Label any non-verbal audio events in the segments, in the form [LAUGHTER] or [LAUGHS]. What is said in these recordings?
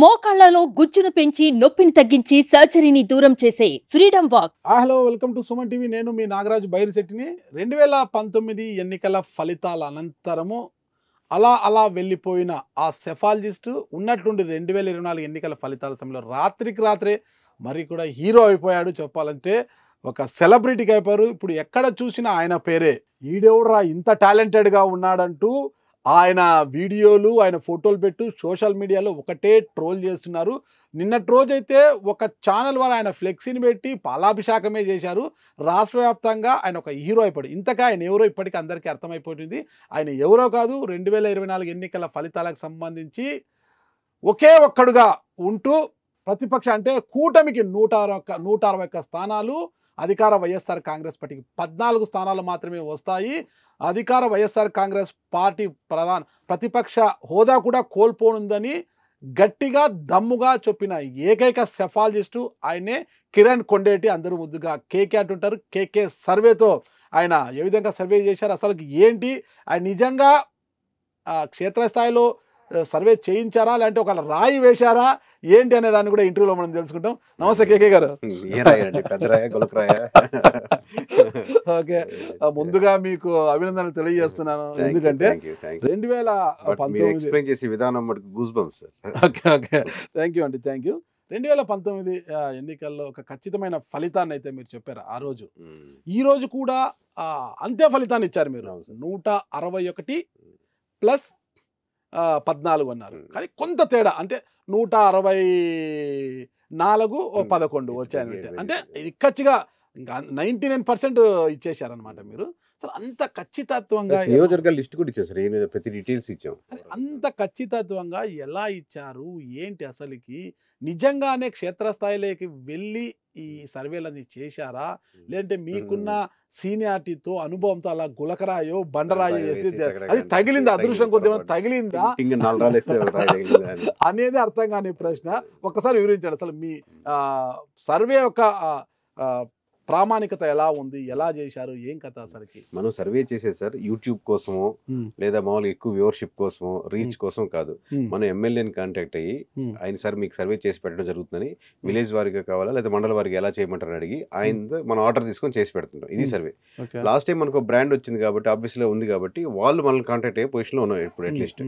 మోకాళ్లలో గుజ్జును పెంచి నొప్పిని తగ్గించి సర్జరీని దూరం చేసే freedom walk hello welcome to Suman TV నేను మీ నాగరాజు బైరిశెట్టిని రెండు వేల పంతొమ్మిది ఎన్నికల ఫలితాల అనంతరము అలా అలా వెళ్ళిపోయిన ఆ సెఫాలజిస్టు ఉన్నట్లుండి రెండు వేల ఇరవై నాలుగు ఎన్నికల ఫలితాల సమయంలో రాత్రికి రాత్రే మరి కూడా హీరో అయిపోయాడు చెప్పాలంటే ఒక సెలబ్రిటీకి అయిపోయారు ఇప్పుడు ఎక్కడ చూసినా ఆయన పేరే ఈడెవడరా ఇంత టాలెంటెడ్గా ఉన్నాడంటూ ఆయన వీడియోలు ఆయన ఫోటోలు పెట్టు సోషల్ మీడియాలో ఒకటే ట్రోల్ చేస్తున్నారు నిన్నటి రోజైతే ఒక ఛానల్ వారు ఆయన ఫ్లెక్సీని పెట్టి పాలాభిషేకమే చేశారు రాష్ట్ర వ్యాప్తంగా ఆయన ఒక హీరో అయిపోయాడు ఇంతకా ఆయన ఎవరో ఇప్పటికీ అందరికీ అర్థమైపోయింది ఆయన ఎవరో కాదు రెండు వేల ఇరవై నాలుగు ఎన్నికల ఫలితాలకు సంబంధించి ఒకే ఒక్కడుగా ఉంటూ ప్రతిపక్ష అంటే కూటమికి నూట అరవై నూట అరవై ఒక్క స్థానాలు అధికార వైఎస్ఆర్ కాంగ్రెస్ పార్టీకి పద్నాలుగు స్థానాలు మాత్రమే వస్తాయి అధికార వైఎస్ఆర్ కాంగ్రెస్ పార్టీ ప్రధాన ప్రతిపక్ష హోదా కూడా కోల్పోనుందని గట్టిగా దమ్ముగా చెప్పిన ఏకైక సెఫాలజిస్టు ఆయనే కిరణ్ కొండేటి అందరూ ముద్దుగా కేకే అంటుంటారు కేకే సర్వేతో ఆయన ఏ విధంగా సర్వే చేశారు అసలు ఏంటి ఆయన నిజంగా క్షేత్రస్థాయిలో సర్వే చేయించారా లేదంటే ఒక రాయి వేశారా ఏంటి అనే దాన్ని కూడా ఇంటర్వ్యూలో మనం తెలుసుకుంటాం నమస్తే కేకే గారు ఓకే ముందుగా మీకు అభినందనలు తెలియజేస్తున్నాను ఎందుకంటే రెండు వేల పంతొమ్మిది విధానం ఓకే థ్యాంక్ యూ అండి థ్యాంక్ యూ రెండు వేల పంతొమ్మిది ఎన్నికల్లో ఒక ఖచ్చితమైన ఫలితాన్ని అయితే మీరు చెప్పారు ఆ రోజు ఈ రోజు కూడా అంతే ఫలితాన్ని ఇచ్చారు మీరు నూట అరవై ఒకటి ప్లస్ పద్నాలుగు అన్నారు కానీ కొంత తేడా అంటే నూట అరవై నాలుగు పదకొండు వచ్చాయని అంటే ఇది ఖచ్చిగా ఇంకా నైంటీ నైన్ పర్సెంట్ ఇచ్చేసారనమాట మీరు సార్ అంత ఖచ్చితత్వంగా నియోజకవర్గాల లిస్ట్ కూడా ఇచ్చారు సార్ ప్రతి డీటెయిల్స్ ఇచ్చాం అంత ఖచ్చితత్వంగా ఎలా ఇచ్చారు ఏంటి అసలుకి నిజంగానే క్షేత్రస్థాయిలోకి వెళ్ళి ఈ సర్వేలన్నీ చేశారా లేదంటే మీకున్న సీనియారిటీతో అనుభవంతో అలా గులకరాయో బండరాయో వేసి అది తగిలింది అదృష్టం కొద్దిగా తగిలిందా అనేది అర్థం కాని ప్రశ్న ఒకసారి వివరించాడు అసలు మీ సర్వే యొక్క ప్రామాణికత ఎలా ఉంది ఎలా చేశారు ఏం కథ అసలుకి మనం సర్వే చేసేది సార్ యూట్యూబ్ కోసమో లేదా మామూలుగా ఎక్కువ వ్యూవర్షిప్ కోసమో రీచ్ కోసం కాదు మనం ఎమ్మెల్యేని కాంటాక్ట్ అయ్యి ఆయన సార్ మీకు సర్వే చేసి పెట్టడం జరుగుతుందని విలేజ్ వారికి కావాలా లేదా మండల వారికి ఎలా చేయమంటారని అడిగి ఆయన మనం ఆర్డర్ తీసుకొని చేసి పెడుతుంటాం ఇది సర్వే లాస్ట్ టైం మనకు బ్రాండ్ వచ్చింది కాబట్టి ఆఫీస్లో ఉంది కాబట్టి వాళ్ళు మనల్ని కాంటాక్ట్ అయ్యే పొజిషన్లో ఉన్నాయి ఇప్పుడు అట్లీస్ట్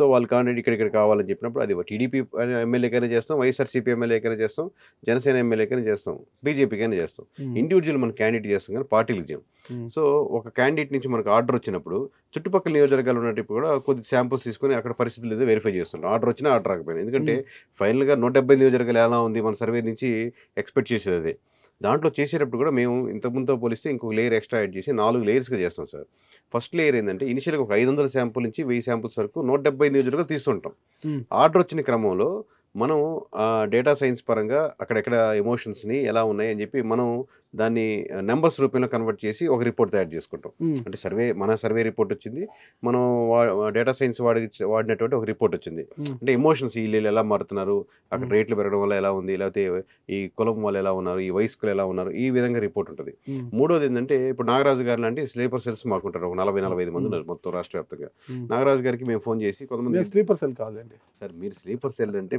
సో వాళ్ళు కాండి ఇక్కడ ఇక్కడ కావాలని చెప్పినప్పుడు అది టీడీపీ ఎమ్మెల్యేకైనా చేస్తాం వైఎస్ఆర్సీపీ ఎమ్మెల్యేకైనా చేస్తాం జనసేన ఎమ్మెల్యేకైనా చేస్తాం బీజేపీకైనా చేస్తాం ఇండివిజువల్ మనం క్యాండిడేట్ చేస్తాం కానీ పార్టీలు చేయం సో ఒక క్యాండిడేట్ నుంచి మనకు ఆర్డర్ వచ్చినప్పుడు చుట్టుపక్కల నియోజకవర్గాలు ఉన్నట్టు కూడా కొద్ది శాంపుల్స్ తీసుకొని అక్కడ పరిస్థితులు ఏదో వెరిఫై చేస్తాం ఆర్డర్ వచ్చినా ఆర్డర్ రాకపోయినా ఎందుకంటే ఫైనల్గా నూట డెబ్బై నియోజకవర్గాలు ఎలా ఉంది మన సర్వే నుంచి ఎక్స్పెక్ట్ చేసేది అదే దాంట్లో చేసేటప్పుడు కూడా మేము ఇంతకుముందుతో పోలిస్తే ఇంకొక లేయర్ ఎక్స్ట్రా యాడ్ చేసి నాలుగు లేయర్స్గా చేస్తాం సార్ ఫస్ట్ లేయర్ ఏంటంటే ఇనిషియల్గా ఒక ఐదు వందల శాంపుల్ నుంచి వెయ్యి శాంపుల్స్ వరకు నూట డెబ్బై నియోజకవర్గాలు తీస్తుంటాం ఆర్డర్ వచ్చిన క్రమంలో మనం డేటా సైన్స్ పరంగా అక్కడెక్కడ ఎమోషన్స్ని ఎలా ఉన్నాయి అని చెప్పి మనం దాన్ని నెంబర్స్ రూపంలో కన్వర్ట్ చేసి ఒక రిపోర్ట్ తయారు చేసుకుంటాం అంటే సర్వే మన సర్వే రిపోర్ట్ వచ్చింది మనం డేటా సైన్స్ వాడి వాడినటువంటి ఒక రిపోర్ట్ వచ్చింది అంటే ఎమోషన్స్ వీళ్ళు ఎలా మారుతున్నారు అక్కడ రేట్లు పెరగడం వల్ల ఎలా ఉంది లేకపోతే ఈ కులం వాళ్ళు ఎలా ఉన్నారు ఈ వయస్కులు ఎలా ఉన్నారు ఈ విధంగా రిపోర్ట్ ఉంటుంది మూడోది ఏంటంటే ఇప్పుడు నాగరాజు గారు లాంటి స్లీపర్ సెల్స్ మాకుంటారు ఒక నలభై నలభై ఐదు మంది ఉన్నారు మొత్తం రాష్ట్ర వ్యాప్తంగా నాగరాజు గారికి మేము ఫోన్ చేసి కొంతమంది స్లీపర్ సెల్ కావాలండి సార్ మీరు స్లీపర్ సెల్ అంటే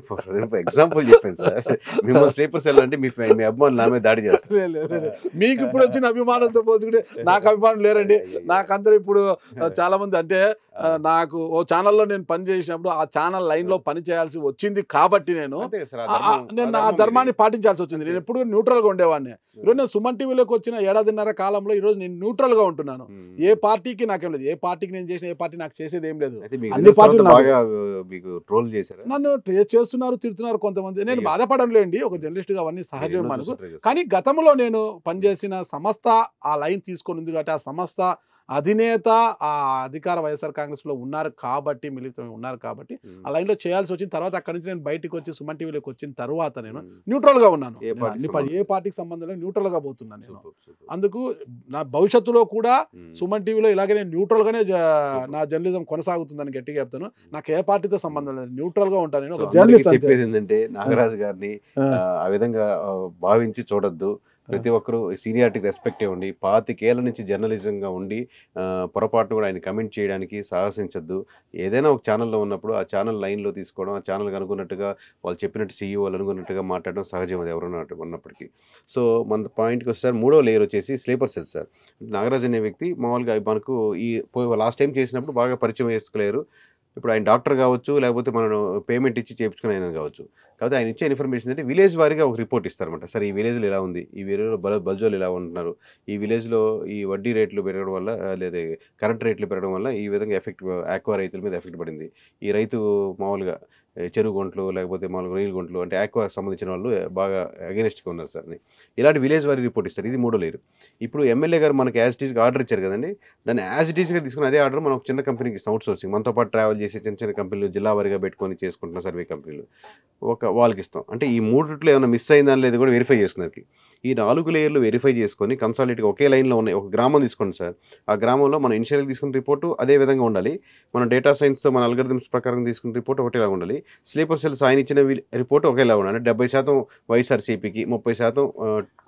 ఎగ్జాంపుల్ చెప్పాను సార్ మిమ్మల్ని స్లీపర్ సెల్ అంటే మీ అభిమానులు నా దాడి చేస్తారు మీకు ఇప్పుడు వచ్చిన అభిమానంతో పోతుంటే [LAUGHS] నాకు అభిమానం లేరండి నాకు అందరూ ఇప్పుడు చాలా మంది అంటే నాకు ఓ ఛానల్లో నేను పని చేసినప్పుడు ఆ ఛానల్ లైన్ లో పని చేయాల్సి వచ్చింది కాబట్టి నేను నేను ఆ ధర్మాన్ని పాటించాల్సి వచ్చింది నేను ఎప్పుడు గా ఉండేవాడిని ఈరోజు నేను సుమన్ టీవీలోకి వచ్చిన ఏడాదిన్నర కాలంలో ఈరోజు నేను గా ఉంటున్నాను ఏ పార్టీకి నాకేం లేదు ఏ పార్టీకి నేను చేసిన ఏ పార్టీ నాకు చేసేది ఏం లేదు అన్ని పార్టీలు ట్రోల్ చేశారు నన్ను చేస్తున్నారు తిడుతున్నారు కొంతమంది నేను బాధపడడం లేండి ఒక జర్నలిస్ట్గా అవన్నీ సహజమే మనకు కానీ గతంలో నేను పనిచేసిన సంస్థ ఆ లైన్ తీసుకొని ఉంది కాబట్టి ఆ సంస్థ అధినేత ఆ అధికార వైఎస్ఆర్ కాంగ్రెస్ లో ఉన్నారు కాబట్టి మిలితం ఉన్నారు కాబట్టి ఆ లైన్ లో చేయాల్సి వచ్చిన తర్వాత అక్కడ నుంచి నేను బయటకు వచ్చి సుమన్ టీవీలోకి వచ్చిన తర్వాత నేను న్యూట్రల్ గా ఉన్నాను ఏ పార్టీకి సంబంధం లేదు గా పోతున్నాను నేను అందుకు నా భవిష్యత్తులో కూడా సుమన్ టీవీలో ఇలాగే నేను న్యూట్రల్ గానే నా జర్నలిజం కొనసాగుతుందని గట్టిగా చెప్తాను నాకు ఏ పార్టీతో సంబంధం లేదు గా ఉంటాను నేను చెప్పేది ఏంటంటే నాగరాజు గారిని ఆ విధంగా భావించి చూడొద్దు ప్రతి ఒక్కరూ సీనియారిటీకి రెస్పెక్ట్ ఇవ్వండి పాతికేళ్ళ నుంచి జర్నలిజంగా ఉండి పొరపాటును కూడా ఆయన కమెంట్ చేయడానికి సాహసించద్దు ఏదైనా ఒక ఛానల్లో ఉన్నప్పుడు ఆ ఛానల్ లైన్లో తీసుకోవడం ఆ ఛానల్కి అనుకున్నట్టుగా వాళ్ళు చెప్పినట్టు సీఈఓ అనుకున్నట్టుగా మాట్లాడడం సహజం అది ఎవరైనా ఉన్నప్పటికీ సో మన పాయింట్కి సార్ మూడో లేయర్ వచ్చేసి స్లీపర్ సెల్ సార్ నాగరాజ్ అనే వ్యక్తి మామూలుగా మనకు ఈ లాస్ట్ టైం చేసినప్పుడు బాగా పరిచయం చేసుకోలేరు ఇప్పుడు ఆయన డాక్టర్ కావచ్చు లేకపోతే మనం పేమెంట్ ఇచ్చి చేయించుకుని ఆయన కావచ్చు కాబట్టి ఆయన ఇచ్చే ఇన్ఫర్మేషన్ అంటే విలేజ్ వారిగా ఒక రిపోర్ట్ ఇస్తారనమాట సరే ఈ విలేజ్లో ఇలా ఉంది ఈ విలేజ్లో బల బల్జోలు ఇలా ఉంటున్నారు ఈ విలేజ్లో ఈ వడ్డీ రేట్లు పెరగడం వల్ల లేదా కరెంట్ రేట్లు పెరగడం వల్ల ఈ విధంగా ఎఫెక్ట్ ఆక్వా రైతుల మీద ఎఫెక్ట్ పడింది ఈ రైతు మామూలుగా చెరువు గుంటలు లేకపోతే మామూలుగా రొయ్యల గుంటలు అంటే ఆక్వా సంబంధించిన వాళ్ళు బాగా అగెనిస్ట్గా ఉన్నారు సార్ని ఇలాంటి విలేజ్ వారి రిపోర్ట్ ఇస్తారు ఇది మూడో లేరు ఇప్పుడు ఎమ్మెల్యే గారు మనకి యాజ్ టీజ్గా ఆర్డర్ ఇచ్చారు కదండి దాన్ని యాజ్ టీజ్గా తీసుకుని అదే ఆర్డర్ మనం చిన్న కంపెనీకి ఇస్తాం అవుట్ సోర్సింగ్ మనతో పాటు ట్రావెల్ చేసి చిన్న చిన్న కంపెనీలు జిల్లా వారిగా పెట్టుకొని చేసుకుంటున్న సర్వే కంపెనీలు ఒక వాళ్ళకి ఇస్తాం అంటే ఈ మూడు రూట్లు ఏమైనా మిస్ అయిందని లేదు కూడా వెరిఫై చేసుకున్నారు ఈ నాలుగు లేయర్లు వెరిఫై చేసుకొని కన్సాలిటీ ఒకే లైన్లో ఉన్నాయి ఒక గ్రామం తీసుకోండి సార్ ఆ గ్రామంలో మనం ఇనిషియల్గా తీసుకున్న రిపోర్టు అదే విధంగా ఉండాలి మనం డేటా సైన్స్తో మన అల్గర్థమ్స్ ప్రకారం తీసుకున్న రిపోర్ట్ ఒకటేలా ఉండాలి స్లీపర్ సెల్స్ ఆయన ఇచ్చిన రిపోర్ట్ ఒకేలా ఉండాలి అంటే డెబ్బై శాతం వైఎస్ఆర్సీపీకి ముప్పై శాతం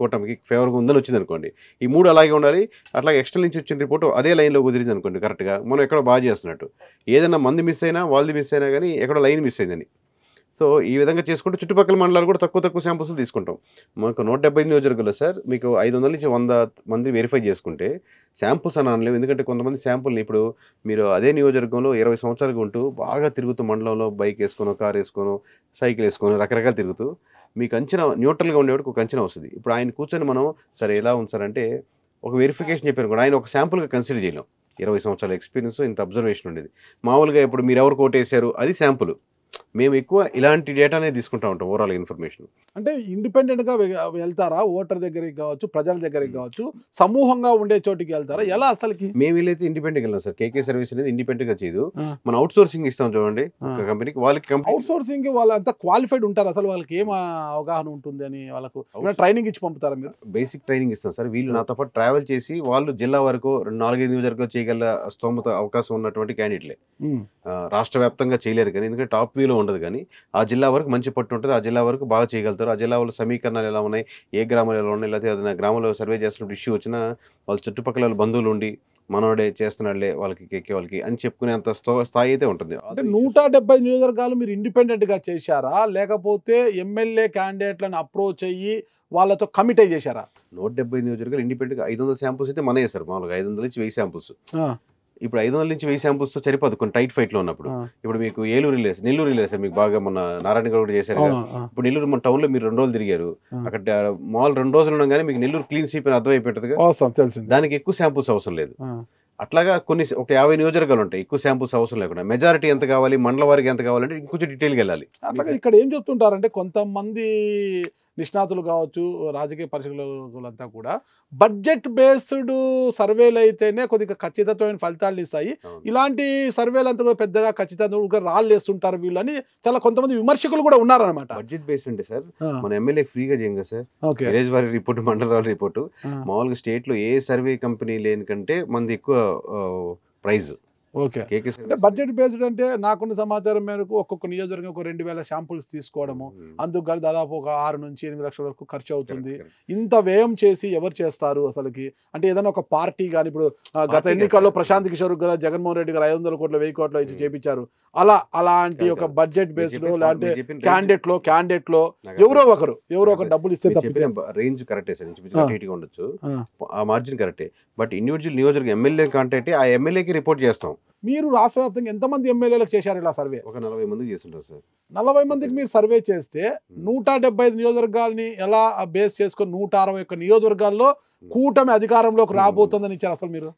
కూటమికి ఫేవర్గా ఉందని వచ్చింది అనుకోండి ఈ మూడు అలాగే ఉండాలి అట్లాగే ఎక్స్టర్నల్ నుంచి వచ్చిన రిపోర్ట్ అదే లైన్లో కుదిరింది అనుకోండి కరెక్ట్గా మనం ఎక్కడో బాగా చేస్తున్నట్టు ఏదైనా మంది మిస్ అయినా వాళ్ళది మిస్ అయినా కానీ ఎక్కడో లైన్ మిస్ అయిందని సో ఈ విధంగా చేసుకుంటే చుట్టుపక్కల మండలాలు కూడా తక్కువ తక్కువ శాంపుల్స్ తీసుకుంటాం మాకు నూట డెబ్బై నియోజకవర్గాల్లో సార్ మీకు ఐదు వందల నుంచి వంద మంది వెరిఫై చేసుకుంటే శాంపుల్స్ అని అనలేము ఎందుకంటే కొంతమంది శాంపుల్ని ఇప్పుడు మీరు అదే నియోజకవర్గంలో ఇరవై సంవత్సరాలు ఉంటూ బాగా తిరుగుతూ మండలంలో బైక్ వేసుకోను కార్ వేసుకోను సైకిల్ వేసుకొని రకరకాలు తిరుగుతూ మీకు అంచనా న్యూట్రల్గా ఉండేవాడికి ఒక అంచనా వస్తుంది ఇప్పుడు ఆయన కూర్చొని మనం సరే ఎలా ఉంది ఒక వెరిఫికేషన్ చెప్పారు కూడా ఆయన ఒక శాంపుల్గా కన్సిడర్ చేయలేం ఇరవై సంవత్సరాల ఎక్స్పీరియన్స్ ఇంత అబ్జర్వేషన్ ఉండేది మామూలుగా ఇప్పుడు మీరు ఎవరు కోటేశారు అది శాంపుల్ మేము ఎక్కువ ఇలాంటి డేటానే తీసుకుంటా ఉంటాం ఓవరాల్ ఇన్ఫర్మేషన్ అంటే ఇండిపెండెంట్గా వెళ్తారా ఓటర్ దగ్గరికి కావచ్చు ప్రజల దగ్గరికి hmm. కావచ్చు సమూహంగా ఉండే చోటికి వెళ్తారా hmm. ఎలా అసలుకి మేము వెళ్ళైతే ఇండిపెండెంట్ వెళ్ళాం సార్ కేకే సర్వీస్ అనేది ఇండిపెండెంట్ గా చేయదు మనం అవుట్ సోర్సింగ్ ఇస్తాం చూడండి కంపెనీకి వాళ్ళకి అవుట్ సోర్సింగ్ వాళ్ళంతా క్వాలిఫైడ్ ఉంటారు అసలు వాళ్ళకి ఏం అవగాహన ఉంటుంది అని వాళ్ళకు ట్రైనింగ్ ఇచ్చి పంపుతారా మీరు బేసిక్ ట్రైనింగ్ ఇస్తాం సార్ వీళ్ళు hmm. నాతో పాటు ట్రావెల్ చేసి వాళ్ళు జిల్లా వరకు నాలుగైదు వరకు చేయగల స్తోమత అవకాశం ఉన్నటువంటి క్యాండిడేట్లే రాష్ట్ర వ్యాప్తంగా చేయలేరు కానీ ఎందుకంటే టాప్ యూపీలో ఉండదు కానీ ఆ జిల్లా వరకు మంచి పట్టు ఉంటుంది ఆ జిల్లా వరకు బాగా చేయగలుగుతారు ఆ జిల్లాలో సమీకరణాలు ఎలా ఉన్నాయి ఏ గ్రామాలు ఎలా ఉన్నాయి లేకపోతే ఏదైనా గ్రామంలో సర్వే చేస్తున్నప్పుడు ఇష్యూ వచ్చినా వాళ్ళ చుట్టుపక్కల బంధువులు ఉండి మనోడే చేస్తున్నాడులే వాళ్ళకి కేకే వాళ్ళకి అని చెప్పుకునే అంత స్థాయి అయితే ఉంటుంది అంటే నూట డెబ్బై నియోజకవర్గాలు మీరు ఇండిపెండెంట్గా చేశారా లేకపోతే ఎమ్మెల్యే క్యాండిడేట్లను అప్రోచ్ అయ్యి వాళ్ళతో కమిట్ అయ్యి చేశారా నూట డెబ్బై నియోజకవర్గాలు ఇండిపెండెంట్గా ఐదు వందల శాంపుల్స్ అయితే మన మామూలుగా ఐదు వందల నుంచి వెయ్యి శాంపుల్స్ ఇప్పుడు ఐదు వందల నుంచి వెయ్యి శాంపుల్స్ తో సరిపోదు కొన్ని టైట్ ఫైట్ లో ఉన్నప్పుడు ఇప్పుడు మీకు ఏలూరు రిలేస్ నెల్లూరు రిలేస్ మీకు బాగా మొన్న నారాయణ గారు కూడా చేశారు ఇప్పుడు నెల్లూరు మన టౌన్ లో మీరు రెండు రోజులు తిరిగారు అక్కడ మాల్ రెండు రోజులు కానీ మీకు నెల్లూరు క్లీన్ స్వీప్ అని అర్థం అయిపోయింది దానికి ఎక్కువ శాంపుల్స్ అవసరం లేదు అట్లాగా కొన్ని ఒక యాభై నియోజకవర్గాలు ఉంటాయి ఎక్కువ శాంపుల్స్ అవసరం లేకుండా మెజారిటీ ఎంత కావాలి మండల వారికి ఎంత కావాలంటే ఇంకొంచెం డీటెయిల్గా వెళ్ళాలి అట్లాగే ఇక్కడ ఏం చెప్తుంటారంటే కొంతమంది నిష్ణాతులు కావచ్చు రాజకీయ పరిశీలకులంతా కూడా బడ్జెట్ బేస్డ్ సర్వేలు అయితేనే కొద్దిగా ఖచ్చితమైన ఫలితాలు ఇస్తాయి ఇలాంటి సర్వేలు అంతా కూడా పెద్దగా ఖచ్చితంగా రాళ్ళు వేస్తుంటారు వీళ్ళని చాలా కొంతమంది విమర్శకులు కూడా ఉన్నారనమాట బడ్జెట్ బేస్ ఉంటే సార్ మన ఎమ్మెల్యే ఫ్రీగా చేయండి సార్ విలేజ్ వారి రిపోర్ట్ మండలాల రిపోర్టు మామూలుగా స్టేట్లో ఏ సర్వే కంపెనీ లేని కంటే మనది ఎక్కువ ప్రైజ్ ఓకే అంటే బడ్జెట్ బేస్డ్ అంటే నాకున్న సమాచారం మేరకు ఒక్కొక్క నియోజకవర్గం ఒక రెండు వేల శాంపుల్స్ తీసుకోవడము అందుకు కానీ దాదాపు ఒక ఆరు నుంచి ఎనిమిది లక్షల వరకు ఖర్చు అవుతుంది ఇంత వ్యయం చేసి ఎవరు చేస్తారు అసలుకి అంటే ఏదైనా ఒక పార్టీ కానీ ఇప్పుడు గత ఎన్నికల్లో ప్రశాంత్ కిషోర్ కదా జగన్మోహన్ రెడ్డి గారు ఐదు వందల కోట్ల వెయ్యి కోట్ల అయితే చేపించారు అలా అలాంటి ఒక బడ్జెట్ బేస్డ్ లో లేదంటే క్యాండిడేట్ లో క్యాండిడేట్ లో ఎవరో ఒకరు ఎవరో ఒకరు డబ్బులు ఇస్తే రేంజ్ కరెక్టే సార్ ఉండొచ్చు మార్జిన్ కరెక్టే బట్ ఇండివిజువల్ నియోజకవర్గం ఎమ్మెల్యే కాంటాక్ట్ ఆ ఎమ్మెల్యేకి రిపోర్ట్ చేస్తాం మీరు రాష్ట్ర వ్యాప్తంగా ఎంతమంది ఎమ్మెల్యేలకు చేశారు ఇలా సర్వే ఒక నలభై మందికి చేస్తుంటారు సార్ నలభై మందికి మీరు సర్వే చేస్తే నూట డెబ్బై ఐదు నియోజకవర్గాలని ఎలా బేస్ చేసుకొని నూట అరవై ఒక్క నియోజకవర్గాల్లో కూటమి అధికారంలోకి రాబోతుందని ఇచ్చారు అసలు మీరు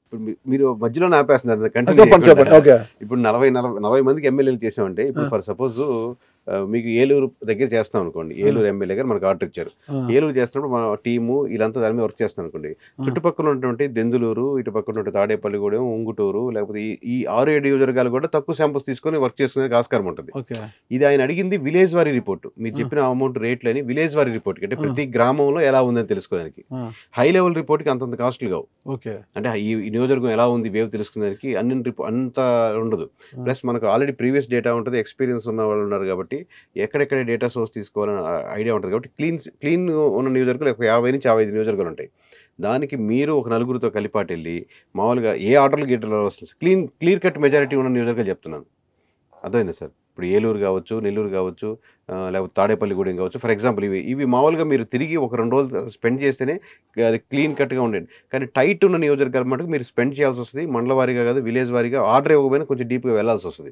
మీరు మధ్యలో ఆపేస్తున్నారు ఇప్పుడు నలభై నలభై నలభై మందికి ఎమ్మెల్యేలు చేసామంటే ఇప్పుడు ఫర్ సపోజ్ మీకు ఏలూరు దగ్గర చేస్తాం అనుకోండి ఏలూరు ఎమ్మెల్యే దగ్గర మనకు ఆర్డర్ ఇచ్చారు ఏలూరు చేస్తున్నప్పుడు మన టీము ఇలాంతా దాని మీద వర్క్ చేస్తాం అనుకోండి చుట్టుపక్కల ఉన్నటువంటి దెందులూరు ఇటు పక్కన ఉన్నటువంటి తాడేపల్లిగూడెం ఉంగుటూరు లేకపోతే ఈ ఆరు ఏడు నియోజకవర్గాలు కూడా తక్కువ శాంపుల్స్ తీసుకొని వర్క్ చేసుకునే ఆస్కారం ఉంటుంది ఇది ఆయన అడిగింది విలేజ్ వారి రిపోర్ట్ మీరు చెప్పిన అమౌంట్ రేట్లు అని విలేజ్ వారి రిపోర్ట్ అంటే ప్రతి గ్రామంలో ఎలా ఉందని తెలుసుకోవడానికి హై లెవెల్ రిపోర్ట్కి అంతంత కాస్ట్లు కావు అంటే ఈ నియోజకవర్గం ఎలా ఉంది వేవ్ తెలుసుకునేదానికి అన్ని అంత ఉండదు ప్లస్ మనకు ఆల్రెడీ ప్రీవియస్ డేటా ఉంటుంది ఎక్స్పీరియన్స్ ఉన్న వాళ్ళు ఉన్నారు కాబట్టి కాబట్టి ఎక్కడెక్కడ డేటా సోర్స్ తీసుకోవాలని ఐడియా ఉంటుంది కాబట్టి క్లీన్ క్లీన్ ఉన్న వర్గాలు ఒక యాభై నుంచి యాభై ఐదు వర్గాలు ఉంటాయి దానికి మీరు ఒక నలుగురితో కలిపాటెళ్ళి వెళ్ళి మామూలుగా ఏ ఆర్డర్లు గీటర్లు వస్తుంది క్లీన్ క్లియర్ కట్ మెజారిటీ ఉన్న వర్గాలు చెప్తున్నాను అర్థమైంది సార్ ఇప్పుడు ఏలూరు కావచ్చు నెల్లూరు కావచ్చు లేకపోతే తాడేపల్లి గూడెం కావచ్చు ఫర్ ఎగ్జాంపుల్ ఇవి ఇవి మామూలుగా మీరు తిరిగి ఒక రెండు రోజులు స్పెండ్ చేస్తేనే అది క్లీన్ కట్గా ఉండండి కానీ టైట్ ఉన్న నియోజకవర్గం మటుకు మీరు స్పెండ్ చేయాల్సి వస్తుంది మండల వారీగా కాదు విలేజ్ వారీగా ఆర్డర్ ఇవ్వకపోయినా కొంచెం డీప్గా వెళ్ళాల్సి వస్తుంది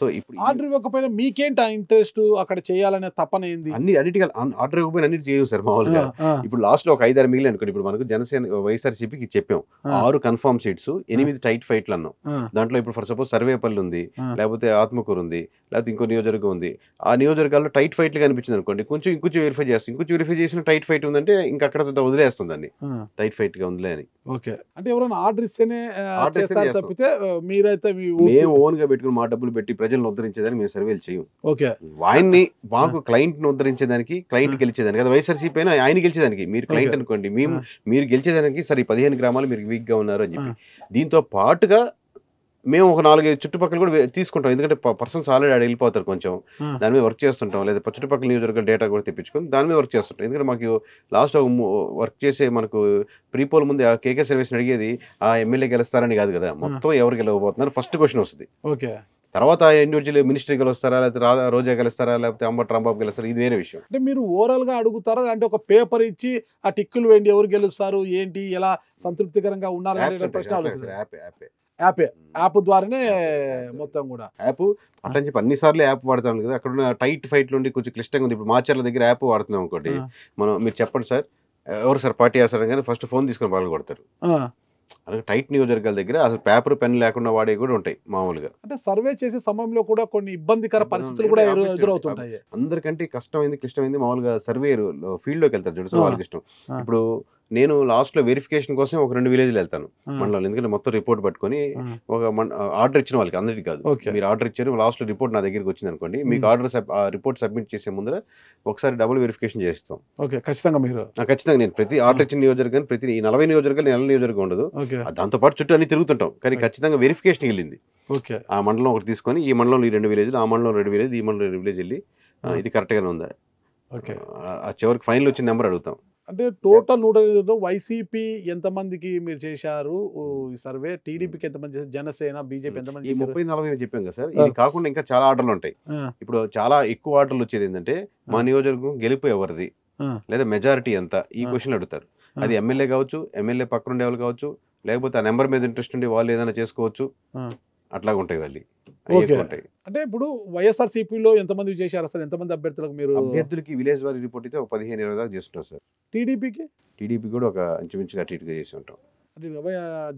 సో ఇప్పుడు ఆర్డర్ ఇవ్వకపోయినా మీకేంటి ఇంట్రెస్ట్ అక్కడ చేయాలనే తప్పని ఏంది అన్ని అన్నిటికీ ఆర్డర్ ఇవ్వకపోయినా అన్నిటి చేయవు సార్ మామూలుగా ఇప్పుడు లాస్ట్లో ఒక ఐదారు మిగిలిన అనుకోండి ఇప్పుడు మనకు జనసేన వైఎస్ఆర్సీపీకి చెప్పాం ఆరు కన్ఫర్మ్ సీట్స్ ఎనిమిది టైట్ ఫైట్లు అన్నాం దాంట్లో ఇప్పుడు ఫర్ సపోజ్ సర్వేపల్లి ఉంది లేకపోతే ఆత్మకూరు ఉంది లేకపోతే ఇంకో నియోజకవర్గం ఉంది ఆ నియోజకవర్గం వర్గాల్లో టైట్ గా కనిపించింది అనుకోండి కొంచెం ఇంకొంచెం వెరిఫై చేస్తాం ఇంకొంచెం వెరిఫై చేసిన టైట్ ఫైట్ ఉందంటే ఇంకా అక్కడ వదిలేస్తుంది టైట్ ఫైట్ గా ఉందిలే అని ఓకే అంటే ఎవరైనా ఆర్డర్ ఇస్తేనే తప్పితే మీరైతే మేము ఓన్ గా పెట్టుకుని మా డబ్బులు పెట్టి ప్రజలను ఉద్ధరించేదాన్ని మేము సర్వేలు చేయం ఓకే ఆయన్ని బాంకు క్లయింట్ ను ఉద్ధరించేదానికి క్లయింట్ గెలిచేదానికి అది వైఎస్ఆర్సీపీ పైన ఆయన గెలిచేదానికి మీరు క్లయింట్ అనుకోండి మేము మీరు గెలిచేదానికి సరే పదిహేను గ్రామాలు మీరు వీక్ గా ఉన్నారు అని చెప్పి దీంతో పాటుగా మేము ఒక నాలుగైదు చుట్టుపక్కల కూడా తీసుకుంటాం ఎందుకంటే పర్సన్స్ ఆల్రెడీ అడిగి వెళ్ళిపోతారు కొంచెం దాని మీద వర్క్ చేస్తుంటాం లేదా చుట్టుపక్కల నియోజకవర్గ డేటా కూడా తెప్పించుకొని దాని మీద వర్క్ చేస్తుంటాం ఎందుకంటే మాకు లాస్ట్ వర్క్ చేసే మనకు ప్రీపోల్ ముందు కేకే సర్వీస్ అడిగేది ఆ ఎమ్మెల్యే గెలుస్తారని కాదు కదా మొత్తం ఎవరు గెలవబోతున్నారు ఫస్ట్ క్వశ్చన్ వస్తుంది ఓకే తర్వాత ఇండివిజువల్ మినిస్ట్రీ గెలుస్తారా లేకపోతే రోజా గెలుస్తారా లేకపోతే అంబట్ రాంబాబు గెలుస్తారా ఇది వేరే విషయం అంటే మీరు ఓవరాల్గా అడుగుతారా అంటే ఒక పేపర్ ఇచ్చి ఆ టిక్కులు వేయండి ఎవరు గెలుస్తారు ఏంటి ఎలా సంతృప్తికరంగా ఉన్నారు ప్రశ్న యాప్ యాప్ ద్వారానే మొత్తం కూడా యాప్ అట్లా చెప్పి అన్ని సార్లు యాప్ వాడతాం కదా అక్కడ ఉన్న టైట్ ఫైట్ నుండి కొంచెం క్లిష్టంగా ఉంది ఇప్పుడు మాచర్ల దగ్గర యాప్ వాడుతున్నాం ఒకటి మనం మీరు చెప్పండి సార్ ఎవరు సార్ పార్టీ అవసరం కానీ ఫస్ట్ ఫోన్ తీసుకొని వాళ్ళు కొడతారు అలాగే టైట్ నియోజకవర్గాల దగ్గర అసలు పేపర్ పెన్ లేకుండా వాడే కూడా ఉంటాయి మామూలుగా అంటే సర్వే చేసే సమయంలో కూడా కొన్ని ఇబ్బందికర పరిస్థితులు కూడా ఎదురవుతుంటాయి అందరికంటే కష్టమైంది క్లిష్టమైంది మామూలుగా సర్వేరు ఫీల్డ్లోకి వెళ్తారు చూడండి వాళ్ళకి ఇష్టం ఇప్పుడు నేను లాస్ట్లో వెరిఫికేషన్ కోసం ఒక రెండు విలేజ్లు వెళ్తాను మండలంలో ఎందుకంటే మొత్తం రిపోర్ట్ పట్టుకుని ఒక ఆర్డర్ ఇచ్చిన వాళ్ళకి అందరికీ కాదు మీరు ఆర్డర్ ఇచ్చారు లాస్ట్లో రిపోర్ట్ నా దగ్గరికి వచ్చింది అనుకోండి మీకు ఆర్డర్ రిపోర్ట్ సబ్మిట్ చేసే ముందర ఒకసారి డబుల్ వెరిఫికేషన్ చేస్తాం ఓకే ఖచ్చితంగా మీరు ఖచ్చితంగా నేను ప్రతి ఆర్డర్ ఇచ్చిన నియోజకవర్గం ప్రతి ఈ నలభై నియోజకవర్గాలు నెల నియోజకవర్గం ఉండదు దాంతోపాటు చుట్టూ అన్ని తిరుగుతుంటాం కానీ ఖచ్చితంగా వెరిఫికేషన్ వెళ్ళింది ఓకే ఆ మండలం ఒకటి తీసుకొని ఈ మండలంలో ఈ రెండు విలేజ్లు ఆ మండలం రెండు విలేజ్ ఈ మండలం రెండు విలేజ్ వెళ్ళి ఇది కరెక్ట్గానే ఉందా ఓకే ఆ చివరికి ఫైనల్ వచ్చిన నెంబర్ అడుగుతాం అంటే టోటల్ నూట ఎనిమిదిలో వైసీపీ ఎంతమందికి మీరు చేశారు hmm. ఈ సర్వే టీడీపీకి hmm. ఎంతమంది చేశారు జనసేన బీజేపీ hmm. ఎంతమంది ముప్పై నలభై చెప్పాం కదా సార్ ఇది కాకుండా ఇంకా చాలా ఆర్డర్లు ఉంటాయి ఇప్పుడు చాలా ఎక్కువ ఆర్డర్లు వచ్చేది ఏంటంటే మా నియోజకవర్గం గెలుపు ఎవరిది లేదా మెజారిటీ ఎంత ఈ క్వశ్చన్ అడుగుతారు అది ఎమ్మెల్యే కావచ్చు ఎమ్మెల్యే పక్కన ఉండే వాళ్ళు కావచ్చు లేకపోతే ఆ నెంబర్ మీద ఇంట్రెస్ట్ ఉండి వాళ్ళు ఏదైనా చేసుకోవచ్చు అట్లాగా ఉంటాయి వెళ్ళి ఉంటాయి అంటే ఇప్పుడు వైఎస్ఆర్సీపీలో ఎంతమంది చేశారు సార్ ఎంతమంది అభ్యర్థులకు మీరు అభ్యర్థులకి విలేజ్ వారి రిపోర్ట్ అయితే ఒక పదిహేను ఇరవై దాకా చేస్తుంటాం సార్ టీడీపీకి టీడీపీ కూడా ఒక ఇంచుమించుగా టీడీగా చేసి ఉంటాం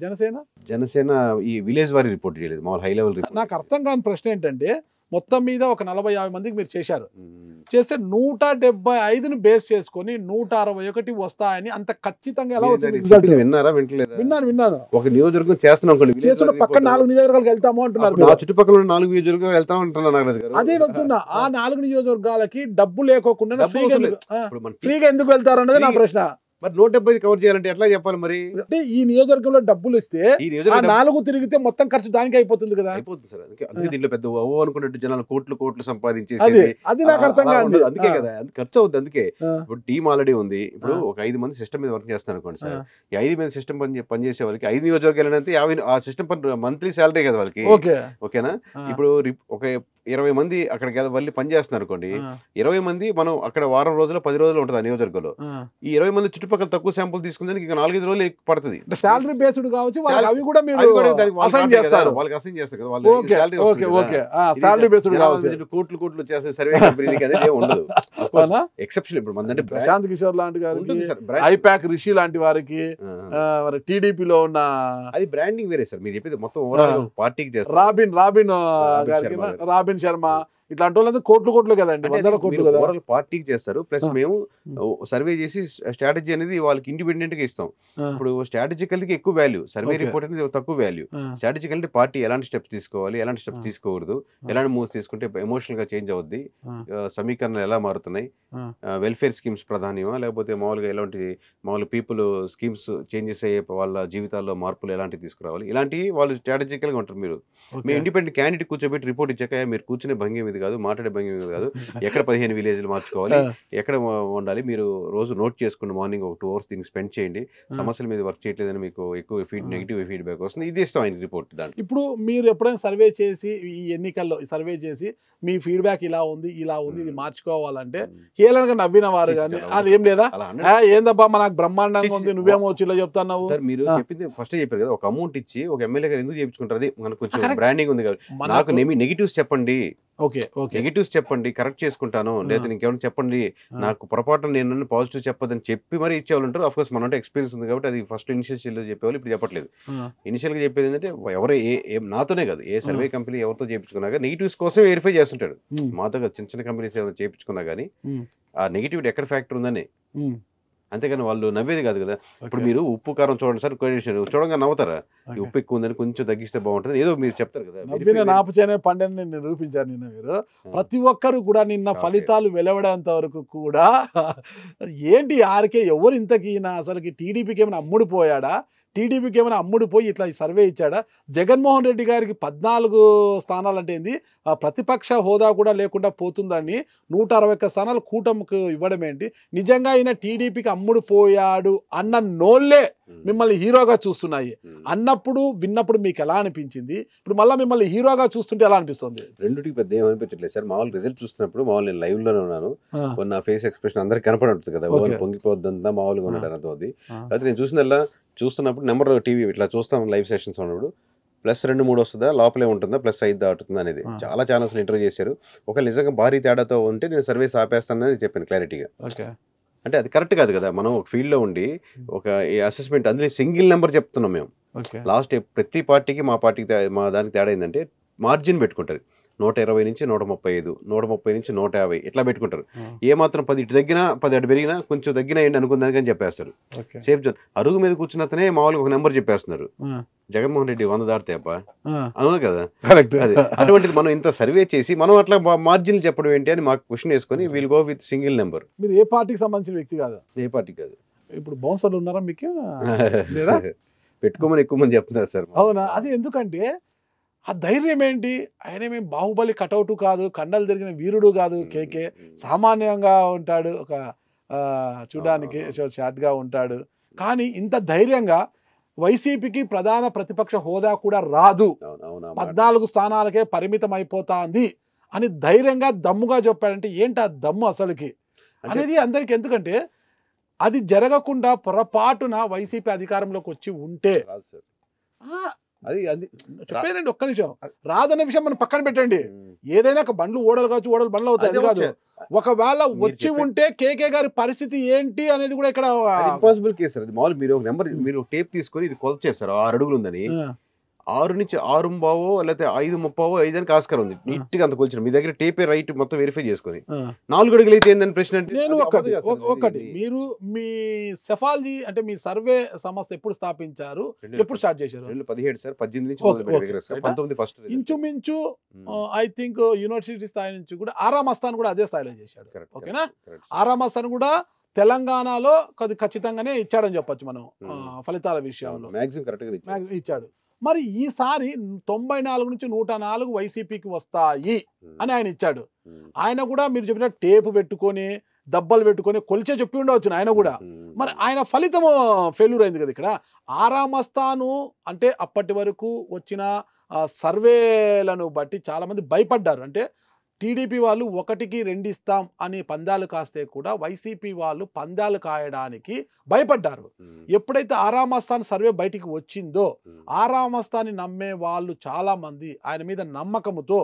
జనసేన జనసేన ఈ విలేజ్ వారి రిపోర్ట్ చేయలేదు మామూలు హై లెవెల్ నాకు అర్థం కాని ప్రశ్న ఏంటంటే మొత్తం మీద ఒక నలభై యాభై మందికి మీరు చేశారు చేస్తే నూట డెబ్బై ఐదుని బేస్ చేసుకొని నూట అరవై ఒకటి వస్తాయని అంత ఖచ్చితంగా ఎలా వచ్చింది విన్నారా వింటలేదు విన్నాను విన్నాను ఒక నియోజకవర్గం చేస్తున్నాం చేస్తున్న పక్క నాలుగు నియోజకవర్గాలు వెళ్తాము అంటున్నారు చుట్టుపక్కల నాలుగు నియోజకవర్గాలు వెళ్తాం అంటున్నాను అదే వెళ్తున్నా ఆ నాలుగు నియోజకవర్గాలకి డబ్బు లేకోకుండా ఫ్రీగా ఎందుకు వెళ్తారు అన్నది నా ప్రశ్న మరి నూట డెబ్బై కవర్ చేయాలంటే ఎట్లా చెప్పాలి మరి అంటే ఈ నియోజకవర్గంలో డబ్బులు ఇస్తే నాలుగు తిరిగితే మొత్తం ఖర్చు దానికి అయిపోతుంది కదా అయిపోతుంది సార్ అందుకే దీంట్లో పెద్ద ఓ అనుకున్నట్టు జనాలు కోట్లు కోట్లు సంపాదించే అది నాకు అర్థం కాదు అందుకే కదా ఖర్చు అవుతుంది అందుకే ఇప్పుడు టీమ్ ఆల్రెడీ ఉంది ఇప్పుడు ఒక ఐదు మంది సిస్టమ్ మీద వర్క్ చేస్తాను అనుకోండి సార్ ఈ ఐదు మంది సిస్టమ్ పని పనిచేసే వాళ్ళకి ఐదు నియోజకవర్గాలు యాభై ఆ సిస్టమ్ పని మంత్లీ శాలరీ కదా వాళ్ళకి ఓకేనా ఇప్పుడు ఒక ఇరవై మంది అక్కడికి వెళ్ళి పనిచేస్తున్నారు అనుకోండి ఇరవై మంది మనం అక్కడ వారం రోజులు పది రోజులు ఉంటుంది ఆ నియోజకవర్గంలో ఈ ఇరవై మంది చుట్టుపక్కల తక్కువ శాంపుల్ తీసుకుందానికి ఇక నాలుగైదు రోజులు పడుతుంది సాలరీ బేస్డ్ కావచ్చు అవి కూడా అసైన్ చేస్తారు వాళ్ళకి అసైన్ చేస్తారు salary okay okay salary based కావచ్చు కోట్లు కోట్లు చేసే సర్వే కంపెనీకి అనేది ఉండదు ఎక్సెప్షన్ ఇప్పుడు మంది అంటే ప్రశాంత్ కిషోర్ లాంటి గారికి ఐపాక్ రిషి లాంటి వారికి మరి టీడీపీలో ఉన్న అది బ్రాండింగ్ వేరే సార్ మీరు చెప్పేది మొత్తం ఓవరాల్ పార్టీకి చేస్తారు రాబిన్ రాబిన్ గారికి రాబిన్ Gunjarma, ఇట్లాంటి వాళ్ళంతా కోట్లు కోట్లు కదండి పార్టీకి చేస్తారు ప్లస్ మేము సర్వే చేసి స్ట్రాటజీ అనేది వాళ్ళకి ఇండిపెండెంట్ గా ఇస్తాం ఇప్పుడు స్ట్రాటజికల్కి ఎక్కువ వాల్యూ సర్వే రిపోర్ట్ అనేది తక్కువ వాల్యూ స్ట్రాటజికల్ అంటే పార్టీ ఎలాంటి స్టెప్స్ తీసుకోవాలి ఎలాంటి స్టెప్స్ తీసుకోకూడదు ఎలాంటి మూవ్స్ తీసుకుంటే ఎమోషనల్ గా చేంజ్ అవుద్ది సమీకరణలు ఎలా మారుతున్నాయి వెల్ఫేర్ స్కీమ్స్ ప్రధానమా లేకపోతే మామూలుగా ఎలాంటి మామూలు పీపుల్ స్కీమ్స్ చేంజెస్ అయ్యే వాళ్ళ జీవితాల్లో మార్పులు ఎలాంటివి తీసుకురావాలి ఇలాంటివి వాళ్ళు స్ట్రాటజికల్గా ఉంటారు మీరు మీ ఇండిపెండెంట్ క్యాండిడేట్ కూర్చోబెట్టి రిపోర్ట్ ఇచ్చాక మీరు కూర్చునే భంగి భంగిమది కాదు మాట్లాడే భంగిమది కాదు [LAUGHS] ఎక్కడ పదిహేను విలేజ్లు మార్చుకోవాలి ఎక్కడ ఉండాలి మీరు రోజు నోట్ చేసుకోండి మార్నింగ్ ఒక టూ అవర్స్ దీనికి స్పెండ్ చేయండి సమస్యల మీద వర్క్ చేయట్లేదని మీకు ఎక్కువ ఫీడ్ నెగిటివ్ ఫీడ్బ్యాక్ వస్తుంది ఇది ఇస్తాం ఆయన రిపోర్ట్ దాన్ని ఇప్పుడు మీరు ఎప్పుడైనా సర్వే చేసి ఈ ఎన్నికల్లో సర్వే చేసి మీ ఫీడ్బ్యాక్ ఇలా ఉంది ఇలా ఉంది ఇది మార్చుకోవాలంటే హేళనగా నవ్విన వారు కానీ అది ఏం లేదా ఏందబ్బా మనకు బ్రహ్మాండంగా ఉంది నువ్వేమో వచ్చి ఇలా చెప్తున్నావు సార్ మీరు చెప్పింది ఫస్ట్ చెప్పారు కదా ఒక అమౌంట్ ఇచ్చి ఒక ఎమ్మెల్యే గారు ఎందుకు చేయించుకుంటారు అది మనకు కొంచెం బ్రాండింగ్ ఉంది కదా నాకు నెగిటివ్స్ చెప్పండి ఓకే ఓకే నెగిటివ్స్ చెప్పండి కరెక్ట్ చేసుకుంటాను లేదా ఇంకేమైనా చెప్పండి నాకు పొరపాటు నేను పాజిటివ్ చెప్పదని చెప్పి మరి ఇచ్చేవాళ్ళు ఉంటారు కోర్స్ మన అంటే ఎక్స్పీరియన్స్ ఉంది కాబట్టి అది ఫస్ట్ ఇనిషియల్ చెప్పేవాళ్ళు ఇప్పుడు చెప్పట్లేదు ఇనిషియల్గా చెప్పేది ఏంటంటే ఎవరు ఏ నాతోనే కాదు ఏ సర్వే కంపెనీ ఎవరితో చేయించుకున్నా నెగిటివ్స్ కోసం వెరిఫై చేస్తుంటాడు మాతో చిన్న చిన్న కంపెనీస్ ఏమైనా చేయించుకున్నా కానీ ఆ నెగిటివిటీ ఎక్కడ ఫ్యాక్టర్ ఉందని అంతేగాని వాళ్ళు నవ్వేది కాదు కదా ఇప్పుడు మీరు ఉప్పు కారం చూడండి సార్ కోఆర్డినేషన్ చూడంగా నవ్వుతారా ఈ ఉప్పు ఎక్కువ ఉందని కొంచెం తగ్గిస్తే బాగుంటుంది ఏదో మీరు చెప్తారు కదా నేను నాపచేనే పండని నేను నిరూపించాను నిన్న మీరు ప్రతి ఒక్కరు కూడా నిన్న ఫలితాలు వెలవడేంత వరకు కూడా ఏంటి ఆరికే ఎవరు ఇంతకీ నా అసలుకి టీడీపీకి ఏమైనా అమ్ముడు పోయాడా టీడీపీకి ఏమైనా అమ్ముడు పోయి ఇట్లా సర్వే ఇచ్చాడా జగన్మోహన్ రెడ్డి గారికి పద్నాలుగు స్థానాలు అంటే ఏంది ప్రతిపక్ష హోదా కూడా లేకుండా పోతుందని నూట అరవై ఒక్క స్థానాలు కూటమికి ఇవ్వడం ఏంటి నిజంగా ఆయన టీడీపీకి అమ్ముడు పోయాడు అన్న నోళ్ళే మిమ్మల్ని హీరోగా చూస్తున్నాయి అన్నప్పుడు విన్నప్పుడు మీకు ఎలా అనిపించింది ఇప్పుడు మళ్ళీ మిమ్మల్ని హీరోగా చూస్తుంటే ఎలా అనిపిస్తుంది రెండుకి పెద్ద ఏమనిపించట్లేదు సార్ మామూలు రిజల్ట్ చూస్తున్నప్పుడు మామూలు నేను లైవ్ లోనే ఉన్నాను నా ఫేస్ ఎక్స్ప్రెషన్ అందరికి కనపడుతుంది కదా పొంగిపోద్దంతా మామూలుగా ఉండడం అది అయితే నేను చూసినల్లా చూస్తున్నప్పుడు నెంబర్ టీవీ ఇట్లా చూస్తాను లైవ్ సెషన్స్ ఉన్నప్పుడు ప్లస్ రెండు మూడు వస్తుందా లోపలే ఉంటుందా ప్లస్ ఐదు దాటుతుందా అనేది చాలా ఛానల్స్ ఇంటర్వ్యూ చేశారు ఒక నిజంగా భారీ తేడాతో ఉంటే నేను సర్వీస్ ఆపేస్తానని చెప్పాను క్లారిటీగా అంటే అది కరెక్ట్ కాదు కదా మనం ఒక ఫీల్డ్లో ఉండి ఒక అసెస్మెంట్ అందులో సింగిల్ నెంబర్ చెప్తున్నాం మేము లాస్ట్ ప్రతి పార్టీకి మా పార్టీకి మా దానికి తేడా ఏంటంటే మార్జిన్ పెట్టుకుంటారు నూట ఇరవై నుంచి నూట ముప్పై ఐదు నూట ముప్పై నుంచి నూట యాభై ఇట్లా పెట్టుకుంటారు ఏ మాత్రం పది ఇటు తగ్గినా పది అటు పెరిగినా కొంచెం తగ్గినా ఏంటి అనుకుందానికని చెప్పేస్తారు సేఫ్ జోన్ అరుగు మీద కూర్చున్న మామూలుగా ఒక నెంబర్ చెప్పేస్తున్నారు జగన్మోహన్ రెడ్డి వంద దాటితే అబ్బా అవును కదా అది అటువంటిది మనం ఇంత సర్వే చేసి మనం అట్లా మార్జిన్ చెప్పడం ఏంటి అని మాకు క్వశ్చన్ వేసుకొని we'll go with single number మీరు ఏ పార్టీకి సంబంధించిన వ్యక్తి కాదు ఏ పార్టీ కాదు ఇప్పుడు బౌన్సర్లు ఉన్నారా మీకు [LAUGHS] పెట్టుకోమని ఎక్కువ మంది చెప్తున్నారు సార్ అవునా అది ఎందుకంటే ఆ ధైర్యం ఏంటి ఆయన ఏమి బాహుబలి కటౌట్ కాదు కండలు తిరిగిన వీరుడు కాదు కేకే సామాన్యంగా ఉంటాడు ఒక చూడడానికి షార్ట్గా ఉంటాడు కానీ ఇంత ధైర్యంగా వైసీపీకి ప్రధాన ప్రతిపక్ష హోదా కూడా రాదు పద్నాలుగు స్థానాలకే పరిమితం అయిపోతుంది అని ధైర్యంగా దమ్ముగా చెప్పాడంటే ఏంటి ఆ దమ్ము అసలుకి అనేది అందరికి ఎందుకంటే అది జరగకుండా పొరపాటున వైసీపీ అధికారంలోకి వచ్చి ఉంటే అది అది చెప్పేనండి ఒక్క నిమిషం రాదనే విషయం మనం పక్కన పెట్టండి ఏదైనా బండ్లు ఓడలు కావచ్చు ఓడలు బండ్లు అవుతాయి కాదు ఒకవేళ వచ్చి ఉంటే కేకే గారి పరిస్థితి ఏంటి అనేది కూడా ఇక్కడ ఇంపాసిబుల్ కేసు అది మామూలు మీరు ఒక నెంబర్ మీరు టేప్ తీసుకొని ఇది కొలత చేస్తారు ఆరు అడుగులు ఉందని ఆరు నుంచి ఆరు బావో లేకపోతే ఐదు ముప్పావో ఐదు అని ఆస్కారం ఉంది నీట్ గా అంత కొలిచిన మీ దగ్గర టేపే రైట్ మొత్తం వెరిఫై చేసుకుని నాలుగు అడుగులు అయితే ఏందని ప్రశ్న నేను ఒకటి ఒకటి మీరు మీ సెఫాలజీ అంటే మీ సర్వే సంస్థ ఎప్పుడు స్థాపించారు ఎప్పుడు స్టార్ట్ చేశారు రెండు పదిహేడు సార్ పద్దెనిమిది నుంచి పంతొమ్మిది ఫస్ట్ ఇంచుమించు ఐ థింక్ యూనివర్సిటీ స్థాయి నుంచి కూడా ఆరామ్ కూడా అదే స్థాయిలో చేశాడు ఓకేనా ఆరామ్ కూడా తెలంగాణలో కొద్ది ఖచ్చితంగానే ఇచ్చాడని చెప్పొచ్చు మనం ఫలితాల విషయంలో ఇచ్చాడు మరి ఈసారి తొంభై నాలుగు నుంచి నూట నాలుగు వైసీపీకి వస్తాయి అని ఆయన ఇచ్చాడు ఆయన కూడా మీరు చెప్పిన టేపు పెట్టుకొని దబ్బలు పెట్టుకొని కొలిచే చెప్పి ఉండవచ్చు ఆయన కూడా మరి ఆయన ఫలితం ఫెయిల్యూర్ అయింది కదా ఇక్కడ ఆరామస్తాను అంటే అప్పటి వరకు వచ్చిన సర్వేలను బట్టి చాలామంది భయపడ్డారు అంటే టీడీపీ వాళ్ళు ఒకటికి రెండిస్తాం అని పందాలు కాస్తే కూడా వైసీపీ వాళ్ళు పందాలు కాయడానికి భయపడ్డారు ఎప్పుడైతే ఆరామస్థాన్ సర్వే బయటికి వచ్చిందో ఆరామస్థాన్ని నమ్మే వాళ్ళు చాలామంది ఆయన మీద నమ్మకముతో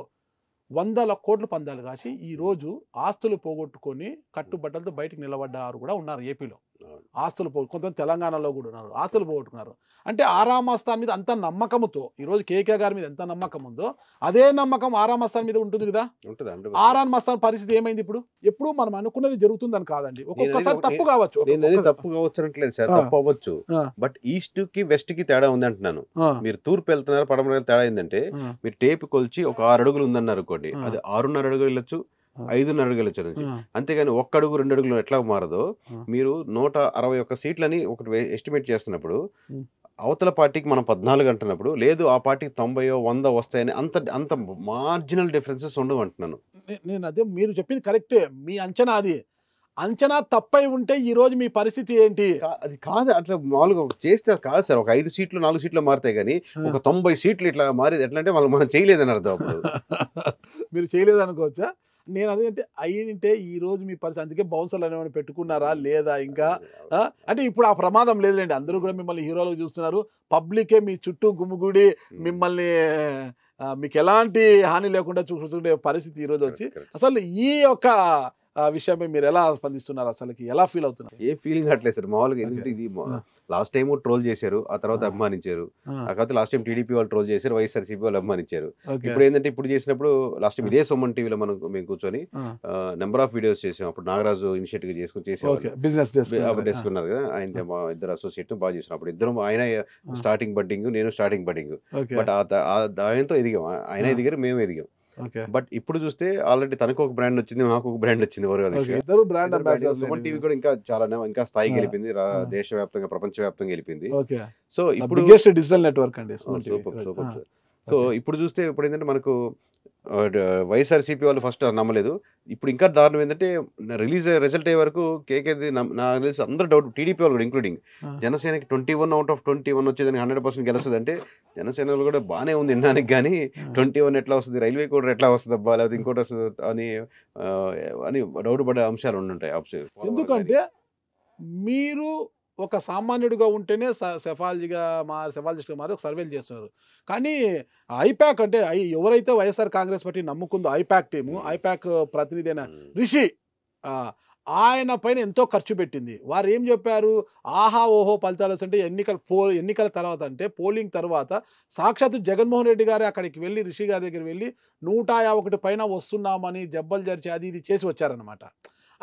వందల కోట్లు పందాలు కాసి ఈరోజు ఆస్తులు పోగొట్టుకొని కట్టుబట్టలతో బయటికి నిలబడ్డారు కూడా ఉన్నారు ఏపీలో ఆస్తులు పో కొంతమంది తెలంగాణలో కూడా ఉన్నారు ఆస్తులు పోగొట్టుకున్నారు అంటే ఆరామస్థాన్ మీద అంత నమ్మకంతో ఈరోజు కేకే గారి మీద ఎంత నమ్మకం ఉందో అదే నమ్మకం ఆరామస్థాన్ మీద ఉంటుంది కదా ఆరామస్థాన్ పరిస్థితి ఏమైంది ఇప్పుడు ఎప్పుడు మనం అనుకున్నది జరుగుతుందని కాదండి ఒక్కొక్కసారి తప్పు కావచ్చు తప్పు కావచ్చు సార్ తప్పు అవ్వచ్చు బట్ ఈస్ట్ కి వెస్ట్ కి తేడా ఉంది అంటున్నాను మీరు తూర్పు వెళ్తున్నారు పడమర తేడా ఏంటంటే మీరు టేపు కొలిచి ఒక ఆరు అడుగులు ఉందన్నారు అనుకోండి అది ఆరున్నర అడుగులు వెళ్ళొచ్చు ఐదున్నర అడుగులు వచ్చారు అంతేగాని ఒక్క అడుగు రెండు అడుగులు ఎట్లా మారదో మీరు నూట అరవై ఒక్క సీట్లని ఒకటి ఎస్టిమేట్ చేస్తున్నప్పుడు అవతల పార్టీకి మనం పద్నాలుగు అంటున్నప్పుడు లేదు ఆ పార్టీకి తొంభయో వంద వస్తాయని అంత అంత మార్జినల్ డిఫరెన్సెస్ ఉండవు అంటున్నాను నేను అదే మీరు చెప్పింది కరెక్టే మీ అంచనా అది అంచనా తప్పై ఉంటే ఈ రోజు మీ పరిస్థితి ఏంటి అది కాదు అట్లా మామూలుగా చేస్తే కాదు సార్ ఒక ఐదు సీట్లు నాలుగు సీట్లు మారితే కానీ ఒక తొంభై సీట్లు ఇట్లా మారేది ఎట్లా అంటే వాళ్ళు మనం చేయలేదని అర్థం [LAUGHS] మీరు చేయలేదు అనుకోవచ్చా నేను అదే అంటే అయ్యింటే ఈ రోజు మీ పరిస్థితి అందుకే బౌన్సర్లు అనేవాడిని పెట్టుకున్నారా లేదా ఇంకా అంటే ఇప్పుడు ఆ ప్రమాదం లేదులేండి అందరూ కూడా మిమ్మల్ని హీరోలు చూస్తున్నారు పబ్లికే మీ చుట్టూ గుమ్ముగుడి మిమ్మల్ని మీకు ఎలాంటి హాని లేకుండా చూసుకునే పరిస్థితి ఈరోజు వచ్చి అసలు ఈ యొక్క ఆ విషయంపై మీరు ఎలా స్పందిస్తున్నారు అసలుకి ఎలా ఫీల్ అవుతున్నారు ఏ ఫీలింగ్ అట్లేదు సార్ మామూలుగా ఎందుకంటే ఇది లాస్ట్ టైం ట్రోల్ చేశారు ఆ తర్వాత అభిమానించారు కాకపోతే లాస్ట్ టైం టీడీపీ వాళ్ళు ట్రోల్ చేశారు వైఎస్ఆర్సీపీ వాళ్ళు అభిమానించారు ఇప్పుడు ఏంటంటే ఇప్పుడు చేసినప్పుడు లాస్ట్ టైం ఇదే సొమ్మన్ టీవీలో మనం మేము కూర్చొని నెంబర్ ఆఫ్ వీడియోస్ చేసాం అప్పుడు నాగరాజు ఇనిషియేటివ్ చేసుకుని చేసాం బిజినెస్ డెస్క్ ఉన్నారు కదా ఆయన ఇద్దరు అసోసియేట్ బాగా చేసిన అప్పుడు ఇద్దరు ఆయన స్టార్టింగ్ బట్టింగ్ నేను స్టార్టింగ్ బట్టింగ్ బట్ ఆయనతో ఎదిగాం ఆయన ఎదిగారు మేము ఎదిగాం బట్ ఇప్పుడు చూస్తే ఆల్రెడీ తనకు ఒక బ్రాండ్ వచ్చింది నాకు ఒక బ్రాండ్ వచ్చింది ఇద్దరు బ్రాండ్ సుమన్ టీవీ కూడా ఇంకా చాలా ఇంకా స్థాయికి వెళ్ళింది దేశవ్యాప్తంగా ప్రపంచవ్యాప్తంగా వెళ్ళిపోయింది సో ఇప్పుడు డిజిటల్ నెట్వర్క్ అండి సో ఇప్పుడు చూస్తే ఇప్పుడు ఏంటంటే మనకు వైఎస్ఆర్సీపీ వాళ్ళు ఫస్ట్ నమ్మలేదు ఇప్పుడు ఇంకా దారుణం ఏంటంటే రిలీజ్ రిజల్ట్ అయ్యే వరకు కేకేది నాకు తెలిసి అందరూ డౌట్ టీడీపీ వాళ్ళు కూడా ఇంక్లూడింగ్ జనసేనకి twenty one out of twenty one వచ్చేదని హండ్రెడ్ పర్సెంట్ గెలుస్తుంది అంటే జనసేనలో కూడా బాగానే ఉంది వినడానికి కానీ ట్వంటీ వన్ ఎట్లా వస్తుంది రైల్వే కూడా ఎట్లా వస్తుంది అబ్బా లేదా ఇంకోటి వస్తుంది అని అని డౌట్ పడే అంశాలు ఉండుంటాయి ఎందుకంటే మీరు ఒక సామాన్యుడిగా ఉంటేనే సెఫాలజీగా మా సెఫాలజిస్ట్గా మారి ఒక సర్వేలు చేస్తున్నారు కానీ ఐప్యాక్ అంటే ఎవరైతే వైఎస్ఆర్ కాంగ్రెస్ పార్టీ నమ్ముకుందో ఐప్యాక్ టీము ఐప్యాక్ ప్రతినిధి అయిన రిషి ఆయన పైన ఎంతో ఖర్చు పెట్టింది వారు ఏం చెప్పారు ఆహా ఓహో ఫలితాలు వస్తుంటే ఎన్నికల పో ఎన్నికల తర్వాత అంటే పోలింగ్ తర్వాత సాక్షాత్తు జగన్మోహన్ రెడ్డి గారు అక్కడికి వెళ్ళి రిషి గారి దగ్గర వెళ్ళి నూట పైన వస్తున్నామని జబ్బలు జరిచి అది ఇది చేసి వచ్చారనమాట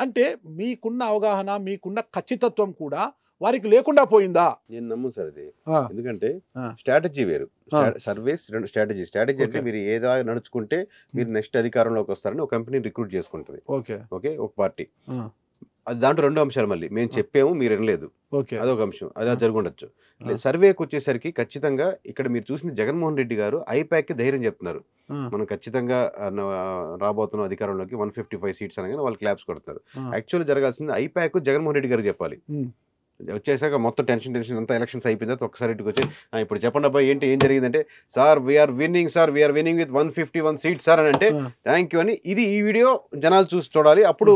అంటే మీకున్న అవగాహన మీకున్న ఖచ్చితత్వం కూడా వారికి లేకుండా పోయిందా నేను నమ్ము సార్ అది ఎందుకంటే స్ట్రాటజీ వేరు సర్వీస్ రెండు స్ట్రాటజీ స్ట్రాటజీ అంటే మీరు ఏదో నడుచుకుంటే మీరు నెక్స్ట్ అధికారంలోకి వస్తారని ఒక కంపెనీ రిక్రూట్ చేసుకుంటుంది ఓకే ఓకే ఒక పార్టీ అది దాంట్లో రెండు అంశాలు మళ్ళీ మేము చెప్పాము మీరు వినలేదు అదొక అంశం అది జరుగుండొచ్చు సర్వేకి వచ్చేసరికి ఖచ్చితంగా ఇక్కడ మీరు చూసిన జగన్మోహన్ రెడ్డి గారు ఐపాక్కి ధైర్యం చెప్తున్నారు మనం ఖచ్చితంగా రాబోతున్న అధికారంలోకి వన్ ఫిఫ్టీ ఫైవ్ సీట్స్ అనగానే వాళ్ళు క్లాప్స్ కొడుతున్నారు యాక్చువల్ జరగాల్సింది ఐపాక్ జగన్మోహన్ రెడ్డి గారు చెప్పాలి వచ్చేసాక మొత్తం టెన్షన్ టెన్షన్ అంతా ఎలక్షన్స్ అయిపోయింది తర్వాత ఒకసారి ఇంటికి వచ్చి ఇప్పుడు చెప్పండి అబ్బాయి ఏంటి ఏం జరిగిందంటే sir we're winning sir we're winning with one fifty one seat sir అని అంటే థ్యాంక్ యూ అని ఇది ఈ వీడియో జనాలు చూసి చూడాలి అప్పుడు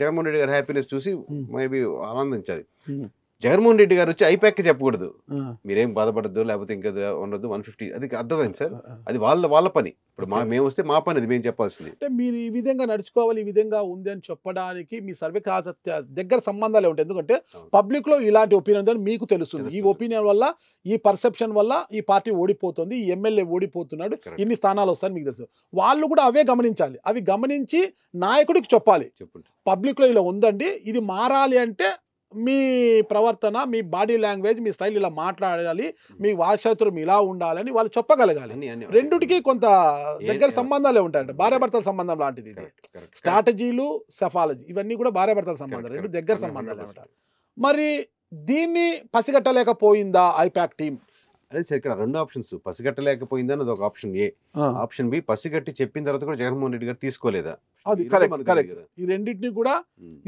జగన్మోహన్ రెడ్డి గారి హ్యాపీనెస్ చూసి మేబీ ఆనందించాలి జగన్మోహన్ రెడ్డి గారు వచ్చి ఐపాక్ చెప్పకూడదు మీరేం బాధపడద్దు లేకపోతే ఇంకా ఉండదు వన్ ఫిఫ్టీ అది అర్థమైంది సార్ అది వాళ్ళ వాళ్ళ పని ఇప్పుడు మా మేము వస్తే మా పని అది మేము చెప్పాల్సింది అంటే మీరు ఈ విధంగా నడుచుకోవాలి ఈ విధంగా ఉంది అని చెప్పడానికి మీ సర్వే కాసత్య దగ్గర సంబంధాలే ఉంటాయి ఎందుకంటే పబ్లిక్లో ఇలాంటి ఒపీనియన్ ఉందని మీకు తెలుస్తుంది ఈ ఒపీనియన్ వల్ల ఈ పర్సెప్షన్ వల్ల ఈ పార్టీ ఓడిపోతుంది ఈ ఎమ్మెల్యే ఓడిపోతున్నాడు ఇన్ని స్థానాలు వస్తాయని మీకు తెలుసు వాళ్ళు కూడా అవే గమనించాలి అవి గమనించి నాయకుడికి చెప్పాలి పబ్లిక్లో ఇలా ఉందండి ఇది మారాలి అంటే మీ ప్రవర్తన మీ బాడీ లాంగ్వేజ్ మీ స్టైల్ ఇలా మాట్లాడాలి మీ వాశాతురం ఇలా ఉండాలని వాళ్ళు చెప్పగలగాలి రెండుకి కొంత దగ్గర సంబంధాలే ఉంటాయంట భార్యాభర్తల సంబంధం లాంటిది ఇది స్ట్రాటజీలు సెఫాలజీ ఇవన్నీ కూడా భార్యాభర్తల సంబంధాలు రెండు దగ్గర సంబంధాలే ఉంటాయి మరి దీన్ని పసిగట్టలేకపోయిందా ఐపాక్ టీం అదే సరే ఇక్కడ రెండు ఆప్షన్స్ పసిగట్టలేకపోయిందని అది ఒక ఆప్షన్ ఏ ఆప్షన్ బి పసిగట్టి చెప్పిన తర్వాత కూడా జగన్మోహన్ రెడ్డి గారు తీసుకోలేదా అది కరెక్ట్ ఈ రెండింటిని కూడా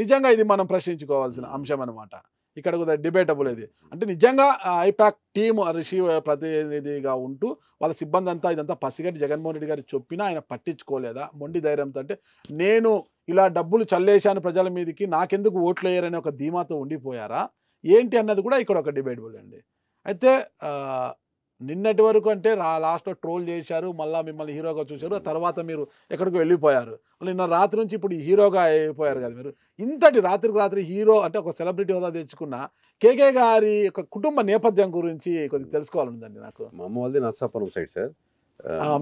నిజంగా ఇది మనం ప్రశ్నించుకోవాల్సిన అంశం అనమాట ఇక్కడ కూడా డిబేటబుల్ ఇది అంటే నిజంగా ఐపాక్ టీమ్ రిషి ప్రతినిధిగా ఉంటూ వాళ్ళ సిబ్బంది అంతా ఇదంతా పసిగట్టి జగన్మోహన్ రెడ్డి గారు చెప్పినా ఆయన పట్టించుకోలేదా మొండి ధైర్యంతో అంటే నేను ఇలా డబ్బులు చల్లేశాను ప్రజల మీదకి నాకెందుకు ఓట్లు వేయరనే ఒక ధీమాతో ఉండిపోయారా ఏంటి అన్నది కూడా ఇక్కడ ఒక డిబేటబుల్ అండి అయితే నిన్నటి వరకు అంటే లాస్ట్లో ట్రోల్ చేశారు మళ్ళీ మిమ్మల్ని హీరోగా చూశారు తర్వాత మీరు ఎక్కడికి వెళ్ళిపోయారు నిన్న రాత్రి నుంచి ఇప్పుడు హీరోగా అయిపోయారు కదా మీరు ఇంతటి రాత్రికి రాత్రి హీరో అంటే ఒక సెలబ్రిటీ హోదా తెచ్చుకున్న కేకే గారి యొక్క కుటుంబ నేపథ్యం గురించి కొద్దిగా తెలుసుకోవాలండి నాకు మా అమ్మ వాళ్ళది నర్సాపురం సైడ్ సార్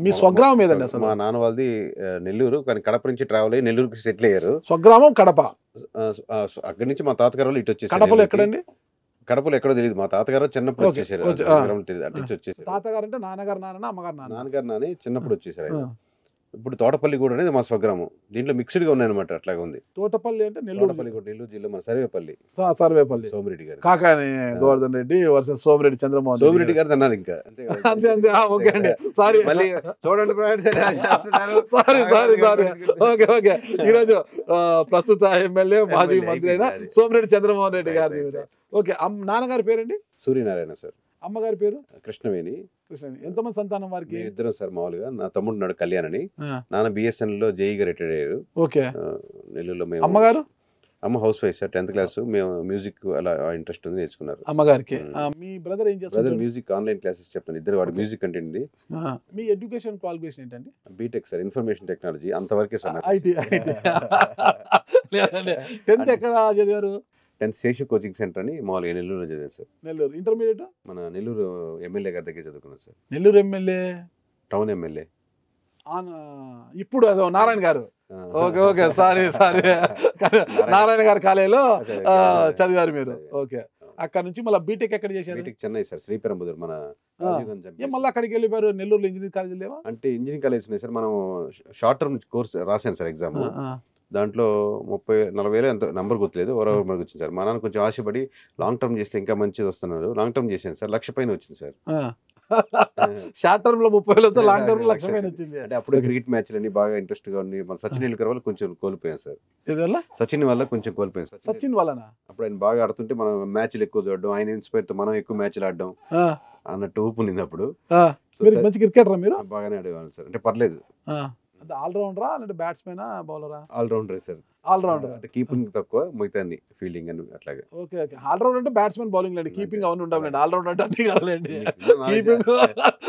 మీ స్వగ్రామం ఏదండి అసలు మా నాన్న వాళ్ళది నెల్లూరు కానీ కడప నుంచి ట్రావెల్ అయ్యి నెల్లూరుకి సెటిల్ అయ్యారు స్వగ్రామం కడప అక్కడి నుంచి మా తాతగారు ఇటు వచ్చేసి కడపలో ఎక్కడండి కడపలో ఎక్కడో తెలియదు మా తాతగారు చిన్నప్పుడు వచ్చేసారు తాతగారు అంటే నాన్నగారు నాన్న అమ్మగారు నాన్నగారు నాని చిన్నప్పుడు వచ్చేసారు ఇప్పుడు గూడ అనేది మా స్వగ్రామం దీంట్లో మిక్స్డ్గా ఉన్నాయన్నమాట అట్లాగే ఉంది తోటపల్లి అంటే నెల్లూరు తోటపల్లిగూడ నెల్లూరు జిల్లా మన సర్వేపల్లి సర్వేపల్లి సోమిరెడ్డి గారు కాకాని గోవర్ధన్ రెడ్డి వర్సెస్ సోమిరెడ్డి చంద్రమోహన్ సోమిరెడ్డి గారు అన్నారు ఇంకా అంతే అంతే ఓకే అండి సారీ మళ్ళీ చూడండి sorry sorry sorry okay okay ఈరోజు ప్రస్తుత ఎమ్మెల్యే మాజీ మంత్రి అయిన సోమిరెడ్డి చంద్రమోహన్ రెడ్డి గారి ఓకే నాన్నగారి పేరండి సూర్యనారాయణ సార్ అమ్మగారి పేరు కృష్ణవేణి ఎంతమంది సంతానం వారికి ఇద్దరు సార్ మామూలుగా నా తమ్ముడు నాడు కళ్యాణ్ అని నాన్న బిఎస్ఎన్ లో జేఈగా e రిటైర్ అయ్యారు ఓకే నెల్లూరులో మేము అమ్మగారు అమ్మ house wife sir tenth class మేము మ్యూజిక్ అలా ఇంట్రెస్ట్ ఉంది నేర్చుకున్నారు అమ్మగారికి మీ బ్రదర్ ఏం చేస్తారు బ్రదర్ మ్యూజిక్ ఆన్లైన్ క్లాసెస్ చెప్తాను ఇద్దరు వాడు మ్యూజిక్ అంటే మీ ఎడ్యుకేషన్ క్వాలిఫికేషన్ ఏంటండి బీటెక్ సార్ ఇన్ఫర్మేషన్ టెక్నాలజీ అంతవరకే సార్ ఐటీ [LAUGHS] టెన్త్ ఎక్కడ చదివారు టెన్త్ శేషు కోచింగ్ సెంటర్ అని మామూలుగా నెల్లూరులో చదివాను సార్ నెల్లూరు ఇంటర్మీడియట్ మన నెల్లూరు ఎమ్మెల్యే గారి దగ్గర చదువుకున్నాను sir Nellore MLA town MLA ఇప్పుడు అదో నారాయణ గారు okay okay sorry sorry Narayana గారి కాలేజీలో చదివారు మీరు ఓకే అక్కడ నుంచి మళ్ళీ బీటెక్ ఎక్కడ చేశారు బీటెక్ చెన్నై సార్ శ్రీపెరంబుదూరు మన మళ్ళీ అక్కడికి వెళ్ళిపోయారు నెల్లూరులో ఇంజనీరింగ్ కాలేజ్ లేవా అంటే ఇంజనీరింగ్ కాలేజ్ ఉన్నాయి సార్ మనం షార్ట్ టర్మ్ కోర్స్ రాశాను సార్ ఎగ్జామ్ దాంట్లో ముప్పై నలభై వేలు ఎంత నెంబర్ గుర్తులేదు ఓవర్ మనకు వచ్చింది సార్ మా నాన్న కొంచెం ఆశపడి లాంగ్ టర్మ్ చేస్తే ఇంకా మంచిది వస్తున్నారు లాంగ్ టర్మ్ చేశాను సార్ లక్ష పైన వచ్చింది సార్ షార్ట్ టర్మ్ లో ముప్పై వేలు లాంగ్ [LAUGHS] టర్మ్ లక్ష పైన వచ్చింది అంటే అప్పుడు క్రికెట్ మ్యాచ్లు అన్ని బాగా ఇంట్రెస్ట్ గా ఉన్నాయి మన సచిన్ టెండూల్కర్ వల్ల కొంచెం కోల్పోయాను సార్ సచిన్ వల్ల కొంచెం కోల్పోయాను సార్ సచిన్ వల్ల అప్పుడు ఆయన బాగా ఆడుతుంటే మనం మ్యాచ్లు ఎక్కువ చూడడం ఆయన ఇన్స్పైర్ తో మనం ఎక్కువ మ్యాచ్లు ఆడడం అన్నట్టు ఊపు అప్పుడు మంచి క్రికెటర్ మీరు బాగానే ఆడేవాళ్ళు సార్ అంటే పర్లేదు அந்த ஆல்ரவுண்டரா அல்லது பேட்ஸ்மேனா பவுலரா ஆல்ரவுண்டரே சார் ఆల్రౌండర్ అంటే కీపింగ్ తక్కువ మిగతా ఫీల్డింగ్ అని అట్లాగే ఓకే ఓకే ఆల్రౌండర్ అంటే బ్యాట్స్మెన్ బౌలింగ్ లేండి కీపింగ్ అవును ఉండవులేండి ఆల్రౌండర్ అంటే అన్ని కాదులేండి [LAUGHS] [LAUGHS] keeping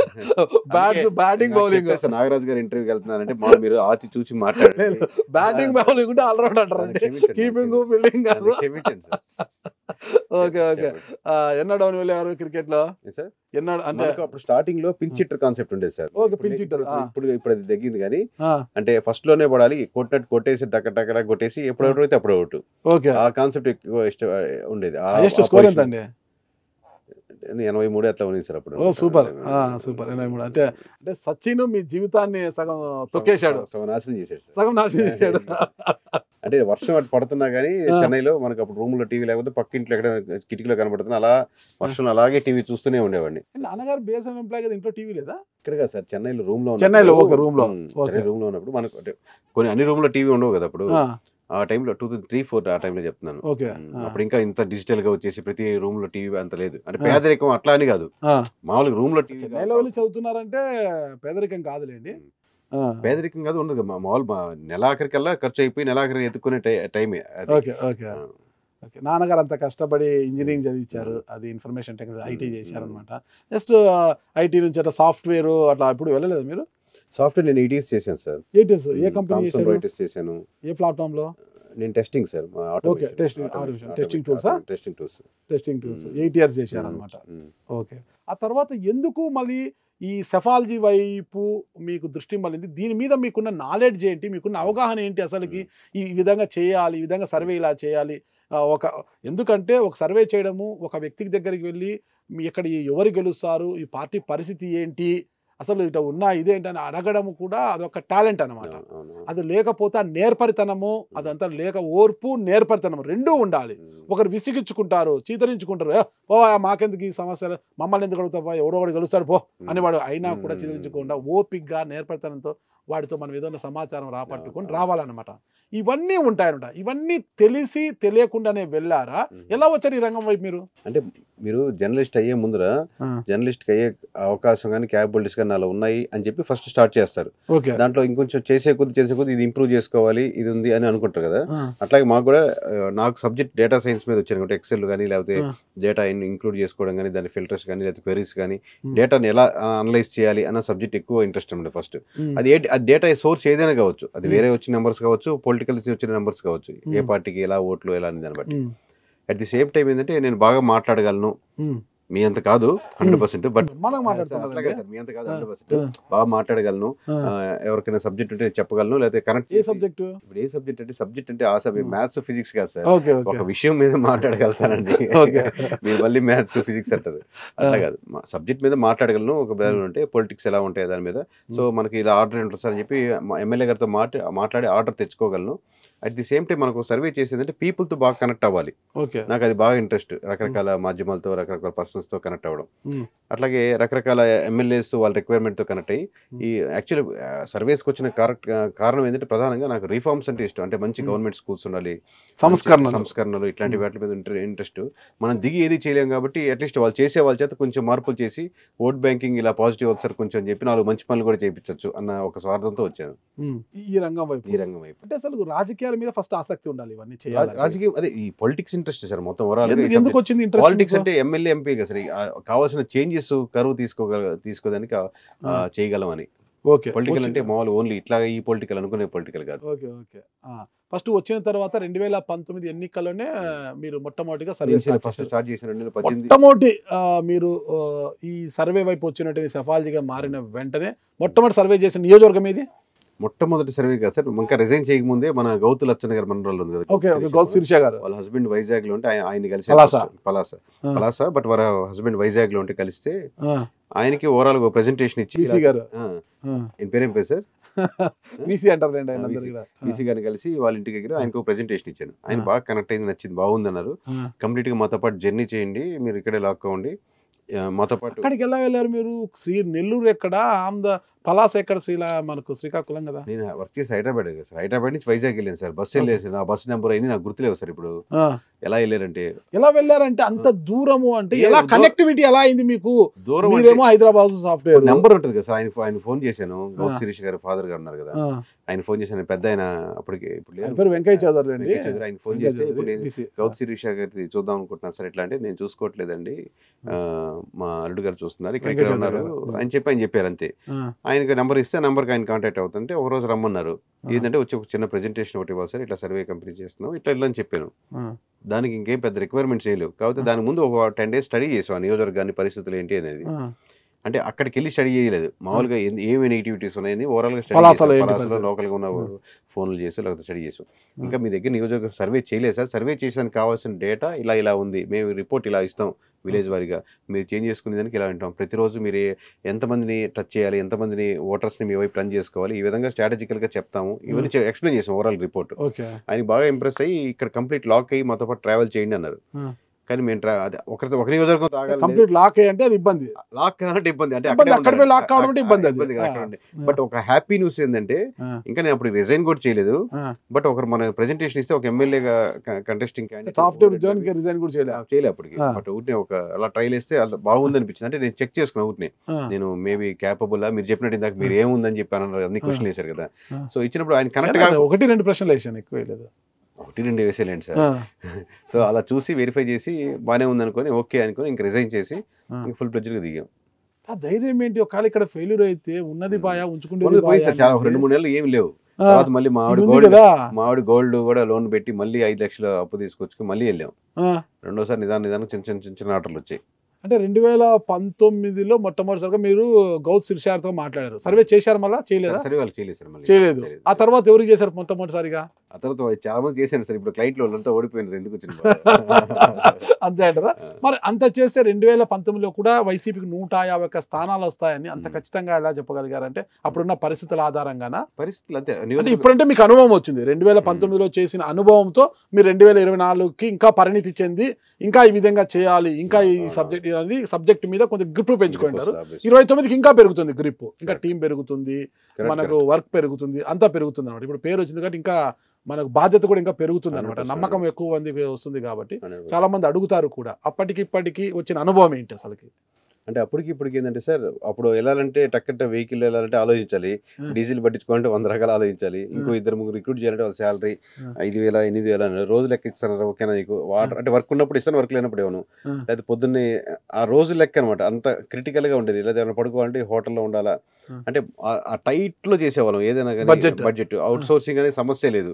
[LAUGHS] bats batting bowling Nagaraj గారు ఇంటర్వ్యూకి వెళ్తున్నారంటే మా మీరు ఆచి చూసి మాట్లాడండి బ్యాటింగ్ బౌలింగ్ ఉంటే ఆల్రౌండర్ అంటారండి కీపింగ్ ఫీల్డింగ్ కాదు ఓకే ఓకే ఎన్నో డౌన్ వెళ్ళారు క్రికెట్ లో ఎన్నో అంటే అప్పుడు స్టార్టింగ్ లో పిన్ చిట్టర్ కాన్సెప్ట్ ఉండేది సార్ ఓకే పిన్ చిట్టర్ ఇప్పుడు ఇప్పుడు అది తగ్గింది కానీ అంటే ఫస్ట్ లోనే పడాలి కొట్టట్టు కొట్టేసి టక్క టక్క కొట్టేసి పెట్టేసి ఎప్పుడు అవుట్ అయితే అప్పుడు అవుట్ ఓకే ఆ కాన్సెప్ట్ ఎక్కువ ఇష్టం ఉండేది స్కోర్ ఎంత అండి ఎనభై మూడు అట్లా ఉంది సార్ అప్పుడు సూపర్ సూపర్ ఎనభై మూడు అంటే అంటే సచిన్ మీ జీవితాన్ని సగం తొక్కేశాడు సగం నాశనం చేశాడు సగం నాశనం [LAUGHS] చేశాడు అంటే వర్షం అటు పడుతున్నా కానీ చెన్నైలో మనకు అప్పుడు రూమ్ లో టీవీ లేకపోతే పక్క ఇంట్లో ఎక్కడ కిటికీలో కనబడుతున్నా అలా వర్షం అలాగే టీవీ చూస్తూనే ఉండేవాడిని నాన్నగారు బిఎస్ఎన్ ఎంప్లాయ్ కదా ఇంట్లో టీవీ లేదా ఇక్కడ కదా సార్ చెన్నైలో రూమ్ లో చెన్నైలో ఒక రూమ్ లో రూమ్ లో ఉన్నప్పుడు మనకు అంటే కొన్ని అన్ని రూమ్ లో టీవీ ఉండవు కదా అప్పుడు ఆ టైంలో టూ థౌసండ్ త్రీ ఫోర్ ఆ టైంలో చెప్తున్నాను అప్పుడు ఇంకా ఇంత డిజిటల్ గా వచ్చేసి ప్రతి రూమ్ లో టీవీ అంత లేదు అంటే పేదరికం అట్లా అని కాదు మామూలుగా రూమ్ లో టీవీ చదువుతున్నారంటే పేదరికం కాదులేండి పేదరికం కాదు ఉండదు మామూలు కల్లా ఖర్చు అయిపోయి నెలాఖరి ఎత్తుకునే టైమే ఓకే నాన్నగారు అంత కష్టపడి ఇంజనీరింగ్ చదివించారు అది ఇన్ఫర్మేషన్ టెక్నాలజీ ఐటీ చేశారనమాట జస్ట్ ఐటీ నుంచి అట్లా సాఫ్ట్వేర్ అట్లా ఇప్పుడు వెళ్ళలేదు మీరు సాఫ్ట్వేర్ నేను ఈటీఎస్ e చేశాను సార్ ఏటీఎస్ e ఏ కంపెనీ చేశాను ఏ ప్లాట్ఫామ్ లో నేను testing sir okay testing testing tools testing tools testing tools eight చేశాను అనమాట ఓకే ఆ తర్వాత ఎందుకు మళ్ళీ ఈ సెఫాలజీ వైపు మీకు దృష్టి మళ్ళీ దీని మీద మీకున్న నాలెడ్జ్ ఏంటి మీకున్న అవగాహన ఏంటి అసలుకి ఈ విధంగా చేయాలి ఈ విధంగా సర్వే ఇలా చేయాలి ఒక ఎందుకంటే ఒక సర్వే చేయడము ఒక వ్యక్తికి దగ్గరికి వెళ్ళి ఇక్కడ ఎవరు గెలుస్తారు ఈ పార్టీ పరిస్థితి ఏంటి అసలు ఇట ఉన్నా ఇదేంటని అడగడం కూడా అదొక టాలెంట్ అనమాట అది లేకపోతే నేర్పరితనము అదంతా లేక ఓర్పు నేర్పరితనము రెండూ ఉండాలి ఒకరు విసిగించుకుంటారు చీతరించుకుంటారు ఓ మాకెందుకు ఈ సమస్యలు మమ్మల్ని ఎందుకు అడుగుతావా ఎవరో ఒకటి గెలుస్తాడు పో వాడు అయినా కూడా చీతరించకుండా ఓపిక్గా నేర్పరితనంతో వాడితో మనం ఏదైనా సమాచారం రాపట్టుకొని రావాలన్నమాట ఇవన్నీ ఉంటాయన్నమాట ఇవన్నీ తెలిసి తెలియకుండానే వెళ్ళారా ఎలా వచ్చారు ఈ రంగం వైపు మీరు అంటే మీరు జర్నలిస్ట్ అయ్యే ముందర జర్నలిస్ట్ అయ్యే అవకాశం కానీ క్యాపబిలిటీస్ కానీ అలా ఉన్నాయి అని చెప్పి ఫస్ట్ స్టార్ట్ చేస్తారు దాంట్లో ఇంకొంచెం చేసే కొద్ది చేసే కొద్ది ఇది ఇంప్రూవ్ చేసుకోవాలి ఇది ఉంది అని అనుకుంటారు కదా అట్లాగే మాకు కూడా నాకు సబ్జెక్ట్ డేటా సైన్స్ మీద వచ్చాను కాబట్టి ఎక్సెల్ కానీ లేకపోతే డేటా ఇంక్లూడ్ చేసుకోవడం కానీ దాని ఫిల్టర్స్ కానీ లేకపోతే క్వరీస్ కానీ డేటాని ఎలా అనలైజ్ చేయాలి అన్న సబ్జెక్ట్ ఎక్కువ ఇంట్రెస్ట్ ఉంది ఫస్ట్ అది ఆ డేటా సోర్స్ ఏదైనా కావచ్చు అది hmm. వేరే వచ్చిన నెంబర్స్ కావచ్చు పొలిటికల్ వచ్చిన నెంబర్స్ కావచ్చు ఏ hmm. పార్టీకి ఎలా ఓట్లు ఎలా అనేది దాన్ని బట్టి అట్ ది సేమ్ టైం ఏంటంటే నేను బాగా మాట్లాడగలను hmm. మీ అంత కాదు హండ్రెడ్ పర్సెంట్ బట్ మనం మీ అంత కాదు హండ్రెడ్ పర్సెంట్ బాగా మాట్లాడగలను ఎవరికైనా సబ్జెక్ట్ ఉంటే చెప్పగలను లేకపోతే కనెక్ట్ ఏ సబ్జెక్ట్ ఇప్పుడు ఏ సబ్జెక్ట్ అంటే సబ్జెక్ట్ అంటే ఆ సబ్జెక్ట్ మ్యాథ్స్ ఫిజిక్స్ కాదు సార్ ఒక విషయం మీద మాట్లాడగలుగుతానండి [LAUGHS] మీరు మళ్ళీ మ్యాథ్స్ ఫిజిక్స్ అంటారు అట్లా కాదు సబ్జెక్ట్ మీద మాట్లాడగలను ఒక బ్యాలెన్స్ ఉంటే పొలిటిక్స్ ఎలా ఉంటాయి దాని మీద సో మనకి ఇది ఆర్డర్ ఉంటుంది సార్ అని చెప్పి ఎమ్మెల్యే గారితో మాట్లాడి ఆర్డర్ తెచ్చుకోగలను అట్ ది సేమ్ టైం మనకు సర్వే చేసేది అంటే పీపుల్తో బాగా కనెక్ట్ అవ్వాలి ఓకే నాకు అది బాగా ఇంట్రెస్ట్ hmm. రకరకాల మాధ్యమాలతో రకరకాల పర్సన్స్తో కనెక్ట్ అవ్వడం hmm. అట్లాగే రకరకాల ఎమ్మెల్యేస్ వాళ్ళ రిక్వైర్మెంట్తో కనెక్ట్ అయ్యి hmm. ఈ యాక్చువల్ సర్వేస్కి వచ్చిన కారణం ఏంటంటే ప్రధానంగా నాకు రిఫార్మ్స్ అంటే ఇష్టం అంటే మంచి గవర్నమెంట్ స్కూల్స్ ఉండాలి సంస్కరణ సంస్కరణలు ఇట్లాంటి వాటి మీద ఇంట్రెస్ట్ మనం దిగి ఏది చేయలేం కాబట్టి అట్లీస్ట్ వాళ్ళు చేసే వాళ్ళ చేత కొంచెం మార్పులు చేసి ఓట్ బ్యాంకింగ్ ఇలా పాజిటివ్ అవుతారు కొంచెం చెప్పి నాలుగు మంచి పనులు కూడా చేయించవచ్చు అన్న ఒక స్వార్థంతో వచ్చాను ఈ రంగం వైపు ఈ రంగం వైపు అంటే అసలు రాజకీయ రాజకీయాల మీద ఫస్ట్ ఆసక్తి ఉండాలి ఇవన్నీ చేయాలి రాజకీయం అదే ఈ పొలిటిక్స్ ఇంట్రెస్ట్ సార్ మొత్తం ఎందుకు వచ్చింది ఇంట్రెస్ట్ పాలిటిక్స్ అంటే ఎమ్మెల్యే ఎంపీ సార్ కావాల్సిన చేంజెస్ కరువు తీసుకోగల తీసుకోదానికి చేయగలమని ఓకే పొలిటికల్ అంటే మామూలు ఓన్లీ ఇట్లా ఈ పొలిటికల్ అనుకునే పొలిటికల్ కాదు ఓకే ఓకే ఫస్ట్ వచ్చిన తర్వాత రెండు వేల పంతొమ్మిది ఎన్నికల్లోనే మీరు మొట్టమొదటిగా సర్వే ఫస్ట్ స్టార్ట్ చేసిన మొట్టమొదటి మీరు ఈ సర్వే వైపు వచ్చినటువంటి సఫాలజీగా మారిన వెంటనే మొట్టమొదటి సర్వే చేసిన నియోజకవర్గం ఏది మొట్టమొదటి సర్వే కదా సార్ ఇంకా రిజైన్ చేయకముందే మన గౌతు లచ్చన్న గారు మండలంలో ఉంది ఓకే గౌతు గారు వాళ్ళ హస్బెండ్ వైజాగ్ లో ఉంటే ఆయన కలిసి పలాస పలాస బట్ వారి హస్బెండ్ వైజాగ్ లో ఉంటే కలిస్తే ఆయనకి ఓవరాల్ ఒక ప్రెజెంటేషన్ ఇచ్చి గారు ఈయన పేరేం పేరు సార్ [LAUGHS] కలిసి వాళ్ళ ఇంటి దగ్గర ఆయనకు ప్రెజెంటేషన్ ఇచ్చాను ఆయన బాగా కనెక్ట్ అయింది నచ్చింది బాగుంది అన్నారు కంప్లీట్ గా మాతో పాటు జర్నీ చేయండి మీరు ఇక్కడే లాక్కోండి మాతో పాటు అక్కడికి ఎలా వెళ్ళారు మీరు శ్రీ నెల్లూరు ఎక్కడ ఆమ్ ద పలాస్ ఎక్కడ శ్రీలా మనకు శ్రీకాకుళం కదా నేను వర్క్ చేసి హైదరాబాద్ సార్ హైదరాబాద్ నుంచి వైజాగ్ వెళ్ళాను సార్ బస్సు వెళ్ళేసి నా బస్సు నెంబర్ అయినా నాకు గుర్తులేవు సార్ ఇప్పుడు ఎలా వెళ్ళారంటే ఎలా వెళ్ళారంటే అంత దూరము అంటే ఎలా కనెక్టివిటీ ఎలా అయింది మీకు దూరం మీరేమో హైదరాబాద్ సాఫ్ట్వేర్ నెంబర్ ఉంటుంది కదా సార్ ఆయన ఆయన ఫోన్ చేశాను శిరీష్ గారు ఫాదర్ గారు ఉన్నారు కదా ఆయన ఫోన్ చేశాను పెద్ద ఆయన అప్పటికి ఇప్పుడు వెంకయ్య చౌదరి అండి ఆయన ఫోన్ చేస్తే గౌత్ శిరీష్ గారి చూద్దాం అనుకుంటున్నాను సార్ ఎట్లా అంటే నేను చూసుకోవట్లేదండి మా అల్లుడు గారు చూస్తున్నారు ఇక్కడ ఉన్నారు అని చెప్పి ఆయన చెప్పారు అంతే ఆయన ఆయనకి నెంబర్ ఇస్తే నెంబర్కి ఆయన కాంటాక్ట్ అవుతుంటే ఒక రోజు రమ్మన్నారు ఏంటంటే వచ్చి ఒక చిన్న ప్రెజెంటేషన్ ఒకటి ఇవ్వాలి సార్ ఇట్లా సర్వే కంప్లీట్ చేస్తున్నాం ఇట్లా ఇట్లా అని చెప్పాను దానికి ఇంకేం పెద్ద రిక్వైర్మెంట్ చేయలేవు కాబట్టి దాని ముందు ఒక టెన్ డేస్ స్టడీ చేసాం నియోజకవర్గాన్ని పరిస్థితులు ఏంటి అనేది అంటే అక్కడికి వెళ్ళి స్టడీ చేయలేదు మామూలుగా ఏమి నెగిటివిటీస్ ఉన్నాయని ఓవరాల్గా స్టడీ లోకల్గా ఉన్న ఫోన్లు చేసి లేకపోతే స్టడీ చేసాం ఇంకా మీ దగ్గర నియోజకవర్గం సర్వే చేయలేదు సార్ సర్వే చేసేదానికి కావాల్సిన డేటా ఇలా ఇలా ఉంది మేము రిపోర్ట్ ఇలా ఇస్తాం విలేజ్ వారిగా మీరు చేంజ్ చేసుకునే దానికి ఇలా ఉంటాం ప్రతిరోజు మీరు ఎంతమందిని టచ్ చేయాలి ఎంతమందిని ఓటర్స్ని మీ వైపు రన్ చేసుకోవాలి ఈ విధంగా స్ట్రాటజికల్గా చెప్తాము ఇవన్నీ ఎక్స్ప్లెయిన్ చేసాం ఓవరాల్ రిపోర్ట్ ఆయన బాగా ఇంప్రెస్ అయ్యి ఇక్కడ కంప్లీట్ లాక్ అయ్యి మాతో పాటు ట్రావెల్ చేయండి అన్నారు కానీ మేము ఒకరితో ఒకరి కంప్లీట్ లాక్ అంటే అది ఇబ్బంది లాక్ కావాలంటే ఇబ్బంది అంటే అక్కడ లాక్ కావడం అంటే ఇబ్బంది ఇబ్బంది బట్ ఒక హ్యాపీ న్యూస్ ఏంటంటే ఇంకా నేను అప్పుడు రిజైన్ కూడా చేయలేదు బట్ ఒకరు మన ప్రెజెంటేషన్ ఇస్తే ఒక ఎమ్మెల్యేగా కంటెస్టింగ్ సాఫ్ట్వేర్ రిజైన్ కూడా చేయలేదు చేయలేదు అప్పటికి బట్ ఊరినే ఒక అలా ట్రైల్ వేస్తే అది బాగుంది అనిపించింది అంటే నేను చెక్ చేసుకున్నాను ఊరినే నేను మేబీ క్యాపబుల్ మీరు చెప్పినట్టు ఇందాక మీరు ఏముందని చెప్పి అన్నారు అన్ని క్వశ్చన్ వేశారు కదా సో ఇచ్చినప్పుడు ఆయన కనెక్ట్ ఒకటి రెండు ప్రశ్నలు వేసాను ఎక్కువ లేదు ఒకటి రెండు వేసేలేండి సార్ [LAUGHS] సో అలా చూసి వెరిఫై చేసి బాగానే ఉందనుకొని ఓకే అనుకుని ఇంక రిజైన్ చేసి ఫుల్ ప్లెజ్గా దిగాం ఆ ధైర్యం ఏంటి ఒకవేళ ఇక్కడ ఫెయిల్యూర్ అయితే ఉన్నది బాయా ఉంచుకుంటే చాలా రెండు మూడు నెలలు ఏమి లేవు తర్వాత మళ్ళీ మామిడి గోల్డ్ మామిడి గోల్డ్ కూడా లోన్ పెట్టి మళ్ళీ ఐదు లక్షల అప్పు తీసుకొచ్చుకు మళ్ళీ వెళ్ళాం రెండోసారి నిదాన నిదానం చిన్న చిన్న చిన్న చిన్న ఆటలు వచ్చాయి అంటే రెండు వేల పంతొమ్మిదిలో మొట్టమొదటిసారిగా మీరు గౌత్ శిర్షార్తో మాట్లాడారు సర్వే చేశారు మళ్ళీ చేయలేదు సర్వే వాళ్ళు చేయలేదు చేయలేదు ఆ తర్వాత ఎవరు చేశారు మొట్టమొదటిసారిగా ఆ తర్వాత చాలా మంది చేశాను సార్ ఇప్పుడు క్లైంట్లు వాళ్ళంతా ఓడిపోయినారు ఎందుకు వచ్చిన [LAUGHS] అంతే అంటారా మరి అంత చేస్తే రెండు వేల పంతొమ్మిదిలో కూడా వైసీపీకి నూట యాభై ఒక్క స్థానాలు వస్తాయని అంత ఖచ్చితంగా ఎలా చెప్పగలిగారంటే అప్పుడున్న పరిస్థితుల ఆధారంగానా పరిస్థితులు అంతే అంటే ఇప్పుడంటే మీకు అనుభవం వచ్చింది రెండు వేల పంతొమ్మిదిలో చేసిన అనుభవంతో మీరు రెండు వేల ఇరవై నాలుగుకి ఇంకా పరిణితి చెంది ఇంకా ఈ విధంగా చేయాలి ఇంకా ఈ సబ్జెక్ట్ అనేది సబ్జెక్ట్ మీద కొంచెం గ్రిప్ పెంచుకుంటారు ఇరవై తొమ్మిదికి ఇంకా పెరుగుతుంది గ్రిప్ ఇంకా టీం పెరుగుతుంది మనకు వర్క్ పెరుగుతుంది అంతా పెరుగుతుంది అనమాట ఇప్పుడు పేరు వచ్చింది కాబట్టి ఇంకా మనకు బాధ్యత కూడా ఇంకా పెరుగుతుంది అనమాట నమ్మకం ఎక్కువ మంది వస్తుంది కాబట్టి చాలా మంది అడుగుతారు కూడా అప్పటికి ఇప్పటికి వచ్చిన అనుభవం ఏంటి అసలుకి అంటే అప్పటికి ఇప్పటికి ఏంటంటే సార్ అప్పుడు వెళ్ళాలంటే టక్కట వెహికల్ వెళ్ళాలంటే ఆలోచించాలి డీజిల్ పట్టించుకోవాలంటే వంద రకాలు ఆలోచించాలి ఇంకో ఇద్దరు ముగ్గురు రిక్రూట్ చేయాలంటే వాళ్ళ శాలరీ ఐదు వేల ఎనిమిది వేల రోజు లెక్క ఇస్తాను ఓకేనా నీకు వాటర్ అంటే వర్క్ ఉన్నప్పుడు ఇస్తాను వర్క్ లేనప్పుడు ఇవ్వను లేదా పొద్దున్నే ఆ రోజు లెక్క అనమాట అంత క్రిటికల్గా ఉండేది లేదా ఏమైనా పడుకోవాలంటే హోటల్లో ఉండాలా అంటే ఆ టైట్ లో చేసేవాళ్ళం ఏదైనా కానీ బడ్జెట్ అవుట్ సోర్సింగ్ అనే సమస్య లేదు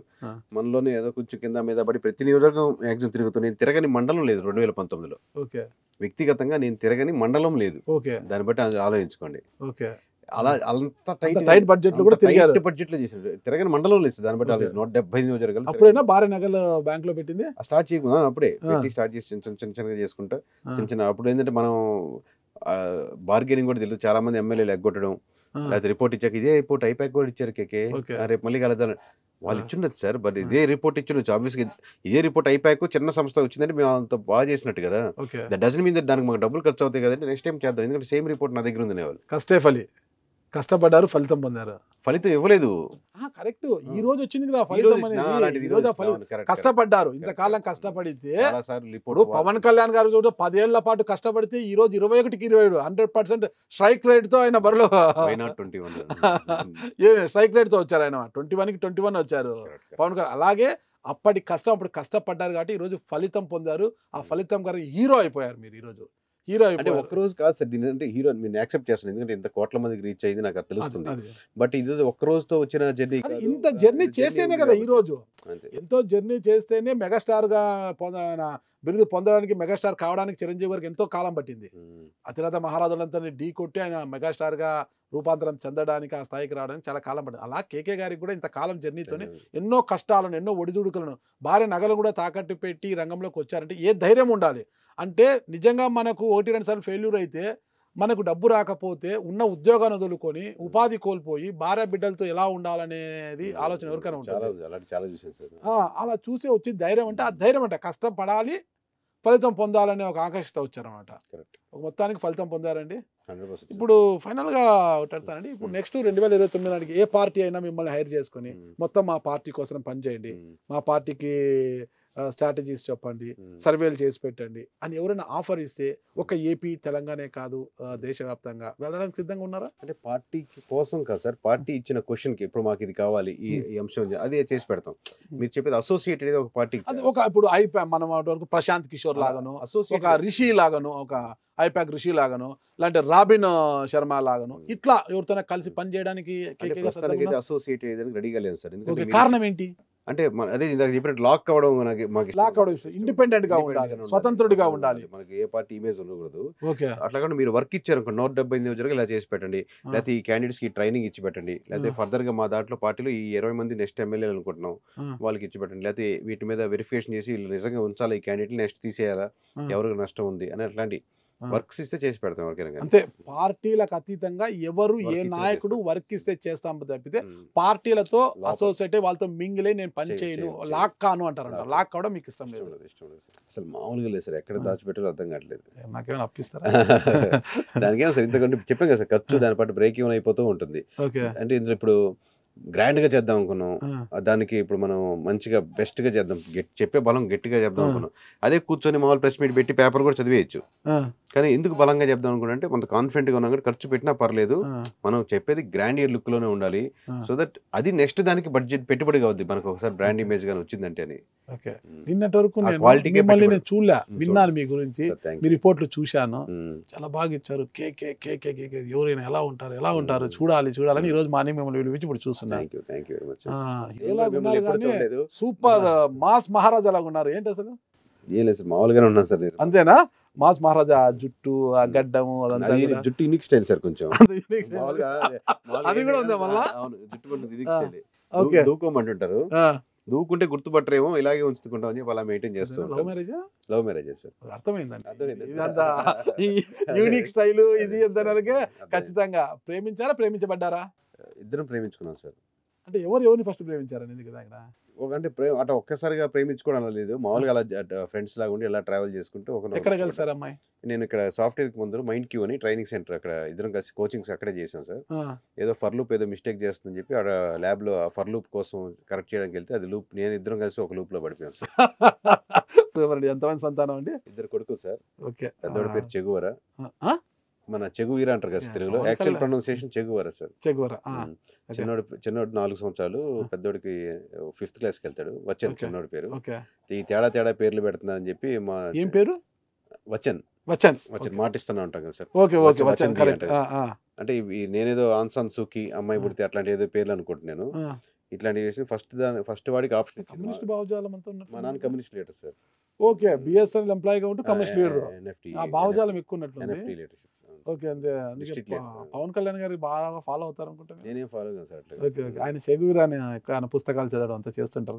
మనలోనే ఏదో కొంచెం కింద మీద పడి ప్రతి నియోజకవర్గం మ్యాక్సిమం తిరుగుతూ నేను తిరగని మండలం లేదు రెండు వేల పంతొమ్మిదిలో వ్యక్తిగతంగా నేను తిరగని మండలం లేదు దాన్ని బట్టి ఆలోచించుకోండి అలా అంత టైట్ బడ్జెట్ కూడా తిరిగారు బడ్జెట్ లో చేశారు తిరగని మండలం లేదు దాన్ని బట్టి నూట డెబ్బై నియోజకవర్గాలు అప్పుడైనా భారీ నగలు బ్యాంక్ లో పెట్టింది స్టార్ట్ చేయకుండా అప్పుడే స్టార్ట్ చేసి చిన్న చిన్న చిన్నగా చేసుకుంటా చిన్న చిన్న అప్పుడు ఏంటంటే మనం బార్గెనింగ్ కూడా తెలియదు చాలా మంది ఎమ్మెల్యేలు ఎగ్గొట్టడం లేకపోతే రిపోర్ట్ ఇచ్చాక ఇదే రిపోర్ట్ ఐపాక్ కూడా ఇచ్చారు కేకే రేపు మళ్ళీ కలదాను వాళ్ళు ఇచ్చిండొచ్చు సార్ బట్ ఇదే రిపోర్ట్ ఇచ్చిండొచ్చు ఆబ్వియస్గా ఇదే రిపోర్ట్ అయిపోయాక చిన్న సంస్థ వచ్చిందంటే మేము అంత బాగా చేసినట్టు కదా దట్ డజన్ మీన్ దానికి మాకు డబ్బులు ఖర్చు అవుతాయి కదంటే నెక్స్ట్ టైం చేద్దాం ఎందుకంటే సేమ్ రిపోర్ట్ నా దగ్గర ఉంది వాళ్ళు కష్టే ఫలి కష్టపడ్డారు ఫలితం పొందారు ఫలితం ఇవ్వలేదు కరెక్ట్ ఈ రోజు వచ్చింది కదా ఫలితం ఈ రోజు కష్టపడ్డారు ఇంతకాలం కష్టపడితే ఇప్పుడు పవన్ కళ్యాణ్ గారు చూడ పదేళ్ల పాటు కష్టపడితే ఈ రోజు ఇరవై ఒకటికి ఇరవై ఏడు హండ్రెడ్ పర్సెంట్ స్ట్రైక్ రేట్ తో ఆయన బరిలో [LAUGHS] ఏ స్ట్రైక్ రేట్ తో వచ్చారు ఆయన ట్వంటీ వన్ కి ట్వంటీ వన్ వచ్చారు పవన్ కళ్యాణ్ అలాగే అప్పటి కష్టం అప్పుడు కష్టపడ్డారు కాబట్టి ఈరోజు ఫలితం పొందారు ఆ hmm. ఫలితం గారు హీరో అయిపోయారు మీరు ఈరోజు హీరో అంటే రోజు కాదు సార్ దీని అంటే హీరో నేను యాక్సెప్ట్ చేస్తాను ఎందుకంటే ఇంత కోట్ల మందికి రీచ్ అయింది నాకు తెలుస్తుంది బట్ ఇది ఒక్క రోజుతో వచ్చిన జర్నీ ఇంత జర్నీ చేస్తేనే కదా ఈ రోజు ఎంతో జర్నీ చేస్తేనే మెగాస్టార్ గా పొంద బిరుదు పొందడానికి మెగాస్టార్ కావడానికి చిరంజీవి గారికి ఎంతో కాలం పట్టింది అతిరథ మహారాజులంతా ఢీ కొట్టి ఆయన మెగాస్టార్ గా రూపాంతరం చెందడానికి ఆ స్థాయికి రావడానికి చాలా కాలం పడింది అలా కేకే గారికి కూడా ఇంత కాలం జర్నీతోనే ఎన్నో కష్టాలను ఎన్నో ఒడిదుడుకులను భార్య నగలు కూడా తాకట్టు పెట్టి రంగంలోకి వచ్చారంటే ఏ ధైర్యం ఉండాలి అంటే నిజంగా మనకు ఒకటి రెండు సార్లు ఫెయిల్యూర్ అయితే మనకు డబ్బు రాకపోతే ఉన్న ఉద్యోగాన్ని వదులుకొని ఉపాధి కోల్పోయి భార్య బిడ్డలతో ఎలా ఉండాలనేది ఆలోచన ఎవరికైనా ఉంటుంది అలా చూసి వచ్చి ధైర్యం అంటే ఆ ధైర్యం అంటే కష్టపడాలి ఫలితం పొందాలనే ఒక ఆకర్షిత వచ్చారనమాట ఒక మొత్తానికి ఫలితం పొందారండి ఇప్పుడు ఫైనల్గా ఒకటాడతానండి ఇప్పుడు నెక్స్ట్ రెండు వేల ఇరవై తొమ్మిది నాటికి ఏ పార్టీ అయినా మిమ్మల్ని హైర్ చేసుకొని మొత్తం మా పార్టీ కోసం పనిచేయండి మా పార్టీకి స్ట్రాటజీస్ చెప్పండి సర్వేలు చేసి పెట్టండి అని ఎవరైనా ఆఫర్ ఇస్తే ఒక ఏపీ తెలంగాణే కాదు దేశవ్యాప్తంగా వెళ్ళడానికి సిద్ధంగా ఉన్నారా అంటే పార్టీ కోసం కాదు సార్ పార్టీ ఇచ్చిన క్వశ్చన్కి ఇప్పుడు మాకు ఇది కావాలి ఈ అంశం అదే చేసి పెడతాం మీరు చెప్పేది అసోసియేటెడ్ ఒక పార్టీ ఒక ఇప్పుడు ఐప్యాక్ మనం వరకు ప్రశాంత్ కిషోర్ లాగాను అసోసియేట్ ఒక రిషి లాగాను ఒక ఐపాక్ రిషి లాగాను లేదంటే రాబిన్ శర్మ లాగాను ఇట్లా ఎవరితోనే కలిసి పనిచేయడానికి అసోసియేట్ రెడీగా లేదు సార్ కారణం ఏంటి అంటే అదే ఇందాక చెప్పినట్టు లాక్ అవ్వడం లాక్ అవ్వడం ఇండిపెండెంట్ గా ఉండాలి స్వతంత్రుడిగా ఉండాలి మనకి ఏ పార్టీ ఇమేజ్ ఉండకూడదు అట్లా కానీ మీరు వర్క్ ఇచ్చారు అనుకో నూట డెబ్బై ఎనిమిది రోజులకు ఇలా చేసి పెట్టండి లేకపోతే ఈ క్యాండిడేట్స్ కి ట్రైనింగ్ ఇచ్చి పెట్టండి లేకపోతే ఫర్దర్ గా మా దాంట్లో పార్టీలో ఈ ఇరవై మంది నెక్స్ట్ ఎమ్మెల్యేలు అనుకుంటున్నాం వాళ్ళకి ఇచ్చి పెట్టండి లేకపోతే వీటి మీద వెరిఫికేషన్ చేసి నిజంగా ఉంచాలి ఈ క్యాండిడేట్ నెక్స్ట్ తీసేయాలా ఎవరికి నష్టం ఉంది అని అట్లాంటి వర్క్స్ ఇస్తే చేసి పెడతాం ఎవరికైనా అంతే పార్టీలకు అతీతంగా ఎవరు ఏ నాయకుడు వర్క్ ఇస్తే చేస్తాం తప్పితే పార్టీలతో అసోసియేట్ వాళ్ళతో మింగిలే నేను పని చేయను లాక్ కాను అంటారు లాక్ కావడం మీకు ఇష్టం లేదు ఇష్టం అసలు మామూలుగా లేదు సార్ ఎక్కడ దాచిపెట్టాలో అర్థం కావట్లేదు నాకేమైనా అప్పిస్తారా [LAUGHS] దానికేమో సార్ ఇంతకంటే చెప్పాం కదా సార్ ఖర్చు దాని పాటు బ్రేక్ ఏమైనా అయిపోతూ ఉంటుంది అంటే ఇందులో ఇప్పుడు గ్రాండ్ గా చేద్దాం అనుకున్నాం దానికి ఇప్పుడు మనం మంచిగా బెస్ట్ గా చేద్దాం చెప్పే బలం గట్టిగా చేద్దాం అనుకున్నాం అదే కూర్చొని మామూలు ప్రెస్ మీట్ పెట్టి పేపర్ కూడా చదివేయచ్చు కానీ ఎందుకు బలంగా చెప్దాం అనుకున్నా అంటే కొంత కాన్ఫిడెంట్ గా ఉన్నాం ఖర్చు పెట్టినా పర్లేదు మనం చెప్పేది గ్రాండ్ ఇయర్ లుక్ లోనే ఉండాలి సో దట్ అది నెక్స్ట్ దానికి బడ్జెట్ పెట్టుబడి కావద్ది మనకు ఒకసారి బ్రాండ్ ఇమేజ్ గానీ వచ్చిందంటే అని నిన్నటి వరకు చూడలే విన్నాను మీ గురించి మీ రిపోర్ట్లు చూశాను చాలా బాగా ఇచ్చారు కే కే కే కే కే ఎవరైనా ఎలా ఉంటారు ఎలా ఉంటారు చూడాలి చూడాలని ఈ రోజు మా మిమ్మల్ని పిలిపించి ఇప్పుడు చూస్తాను సూపర్ మాస్ మహారాజా లాగా ఉన్నారు ఏంటి అసలు మామూలుగా మామూలుగానే ఉన్నాను సార్ నేను అంతేనా మాస్ మహారాజా జుట్టు ఆ గడ్డము అదంతా జుట్టు యూనిక్ స్టైల్ సార్ కొంచెం [LAUGHS] అది అది కూడా ఉంది మళ్ళా? అవును జుట్టు దూకోమంటుంటారు దూకుంటే గుర్తుపట్టరేమో ఇలాగే ఉంచుకుంటాం చెప్పి అలా మెయింటైన్ చేస్తూ love marriage love marriage sir అర్థమైందండి అర్థమైంది యూనిక్ స్టైల్ [LAUGHS] ఇది ఎంత ఖచ్చితంగా ప్రేమించారా ప్రేమించబడ్డారా ఇద్దరం ప్రేమించుకున్నాం సార్ అంటే ఎవరు ఎవరిని ఫస్ట్ ప్రేమించారు అనేది కదా ఒక అంటే ప్రేమ అట్లా ఒక్కసారిగా ప్రేమించుకోవడం అలా లేదు మామూలుగా అలా ఫ్రెండ్స్ లాగా ఉండి అలా ట్రావెల్ చేసుకుంటూ ఒక ఎక్కడ కలిసారు అమ్మాయి నేను ఇక్కడ సాఫ్ట్వేర్ ముందు మైండ్ క్యూ అని ట్రైనింగ్ సెంటర్ అక్కడ ఇద్దరం కలిసి కోచింగ్స్ అక్కడే చేసాం సార్ ఏదో ఫర్ లూప్ ఏదో మిస్టేక్ చేస్తుందని చెప్పి అక్కడ ల్యాబ్ లో ఫర్ లూప్ కోసం కరెక్ట్ చేయడానికి వెళ్తే అది లూప్ నేను ఇద్దరం కలిసి ఒక లూప్ లో పడిపోయాం సార్ [LAUGHS] ఎంతమంది సంతానం అండి ఇద్దరు కొడుకులు సార్ ఓకే పేరు చెగువరా మన చెగువీర అంటారు కదా తెలుగులో actual pronunciation Che Guevara sir Che Guevara చిన్నోడు చిన్నోడు నాలుగు సంవత్సరాలు పెద్దోడికి ఫిఫ్త్ క్లాస్కి వెళ్తాడు వచ్చన్ చిన్నోడు పేరు ఈ తేడా తేడా పేర్లు పెడుతున్నా అని చెప్పి మా ఏం పేరు వచ్చన్ వచ్చన్ వచ్చన్ మాటిస్తానే ఉంటాం కదా సార్ ఓకే ఓకే వచ్చన్ కరెక్ట్ అంటే నేనేదో ఆన్సన్ సుఖి అమ్మాయి పుడితే అట్లాంటి ఏదో పేర్లు అనుకుంటున్నాను ఇట్లాంటివి చేసి ఫస్ట్ దాని ఫస్ట్ వాడికి ఆప్షన్ కమ్యూనిస్ట్ భావజాలం అంతా మా నాన్న communist leader sir okay BSNL ఎంప్లాయీగా ఉంటూ కమ్యూనిస్ట్ లీడర్ ఆ భావజాలం ఎక్కువ ఉన్నట్లు ఎన్ఎఫ్టీ లీడర్ ఓకే అంతే పవన్ కళ్యాణ్ గారి బాగా ఫాలో అవుతారు అనుకుంటా ఆయన పుస్తకాలు చదవడం అంతా చేస్తుంటారు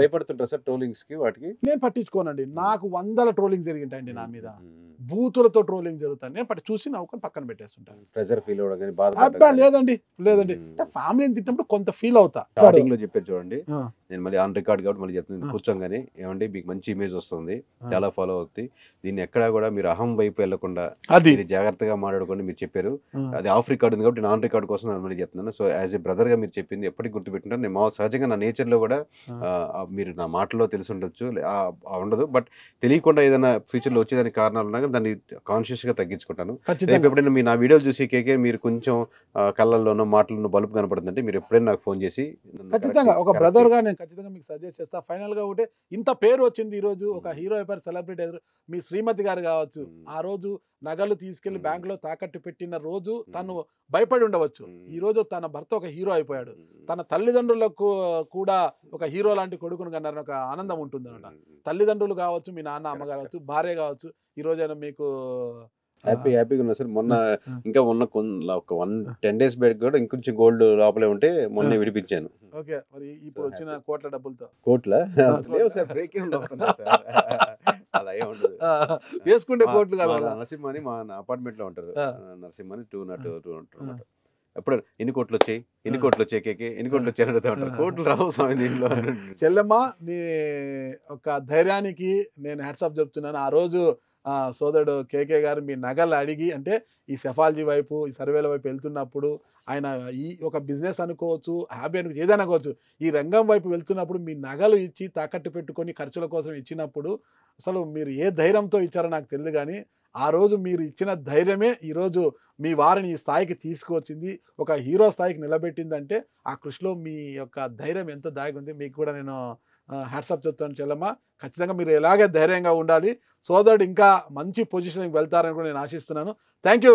భయపడుతుంటారు సార్ కి వాటికి నేను పట్టించుకోనండి hmm. నాకు వందల ట్రోలింగ్ జరిగింటాయండి నా hmm, మీద hmm, బూతులతో ట్రోలింగ్ జరుగుతాను నేను పట్టి చూసి నవ్వుకొని పక్కన పెట్టేస్తుంటాను ఫీల్ లేదండి లేదండి ఫ్యామిలీని తిట్టినప్పుడు కొంత ఫీల్ అవుతా చూడండి నేను మళ్ళీ ఆన్ రికార్డ్ కాబట్టి మళ్ళీ చెప్తున్నాను కూర్చోగానే ఏమంటే మీకు మంచి ఇమేజ్ వస్తుంది చాలా ఫాలో అవుతుంది దీన్ని ఎక్కడా కూడా మీరు అహం వైపు వెళ్లకుండా అది జాగ్రత్తగా మాట్లాడుకోండి మీరు చెప్పారు అది ఆఫ్ రికార్డ్ ఉంది కాబట్టి నాన్ రికార్డ్ కోసం నేను మళ్ళీ చెప్తున్నాను సో యాజ్ ఎ బ్రదర్ గా మీరు చెప్పింది ఎప్పటికి గుర్తుపెట్టుకుంటాను నేను మా సహజంగా నా నేచర్ లో కూడా మీరు నా మాటలో తెలిసి ఉండొచ్చు ఉండదు బట్ తెలియకుండా ఏదైనా ఫ్యూచర్ లో వచ్చేదానికి కారణాలు ఉన్నా దాన్ని కాన్షియస్ గా తగ్గించుకుంటాను ఎప్పుడైనా మీ నా వీడియోలు చూసి కేకే మీరు కొంచెం కళ్ళల్లోనో మాటల్లోనో బలుపు కనపడుతుందంటే మీరు ఎప్పుడైనా నాకు ఫోన్ చేసి ఖచ్చితంగా ఒక బ్రదర్ గా నేను ఖచ్చితంగా మీకు సజెస్ట్ చేస్తా ఫైనల్గా ఒకటే ఇంత పేరు వచ్చింది ఈరోజు ఒక హీరో అయిపోయి సెలబ్రిటీ అయ్యారు మీ శ్రీమతి గారు కావచ్చు ఆ రోజు నగలు తీసుకెళ్లి బ్యాంకులో తాకట్టు పెట్టిన రోజు తను భయపడి ఉండవచ్చు ఈ రోజు తన భర్త ఒక హీరో అయిపోయాడు తన తల్లిదండ్రులకు కూడా ఒక హీరో లాంటి కొడుకును కన్నారని ఒక ఆనందం ఉంటుంది అనమాట తల్లిదండ్రులు కావచ్చు మీ నాన్న అమ్మ కావచ్చు భార్య కావచ్చు ఈ రోజైనా మీకు హ్యాపీ హ్యాపీగా ఉన్నా సార్ మొన్న ఇంకా మొన్న ఒక వన్ టెన్ డేస్ బ్యాక్ కూడా ఇంకొంచెం గోల్డ్ లోపలే ఉంటే మొన్న విడిపించాను ఓకే మరి ఇప్పుడు వచ్చిన కోట్ల డబ్బులతో [LAUGHS] కోట్ల లేవు సార్ బ్రేక్ [LAUGHS] అలా ఉండదు వేసుకుంటే కోట్లు నరసింహ నరసింహని మా అపార్ట్మెంట్ లో ఉంటారు నరసింహని టూ నాట్ టూ అంటారు ఎప్పుడు ఎన్ని కోట్లు వచ్చాయి ఎన్ని కోట్లు వచ్చాయి కేకే ఎన్ని కోట్లు వచ్చాయి కోట్లు రావు స్వామి దీంట్లో చెల్లెమ్మ నీ ఒక ధైర్యానికి నేను హ్యాట్సాప్ చెప్తున్నాను ఆ రోజు సోదరుడు కేకే గారు మీ నగలు అడిగి అంటే ఈ సెఫాలజీ వైపు ఈ సర్వేల వైపు వెళ్తున్నప్పుడు ఆయన ఈ ఒక బిజినెస్ అనుకోవచ్చు హ్యాబీ అనుకోవచ్చు ఏదైనా అనుకోవచ్చు ఈ రంగం వైపు వెళ్తున్నప్పుడు మీ నగలు ఇచ్చి తాకట్టు పెట్టుకొని ఖర్చుల కోసం ఇచ్చినప్పుడు అసలు మీరు ఏ ధైర్యంతో ఇచ్చారో నాకు తెలియదు కానీ ఆ రోజు మీరు ఇచ్చిన ధైర్యమే ఈరోజు మీ వారిని ఈ స్థాయికి తీసుకువచ్చింది ఒక హీరో స్థాయికి నిలబెట్టిందంటే ఆ కృషిలో మీ యొక్క ధైర్యం ఎంత దాగి ఉంది మీకు కూడా నేను హ్యాట్సప్ చెప్తాను చెల్లమ్మ ఖచ్చితంగా మీరు ఎలాగే ధైర్యంగా ఉండాలి సో ఇంకా మంచి పొజిషన్కి వెళ్తారని కూడా నేను ఆశిస్తున్నాను థ్యాంక్ యూ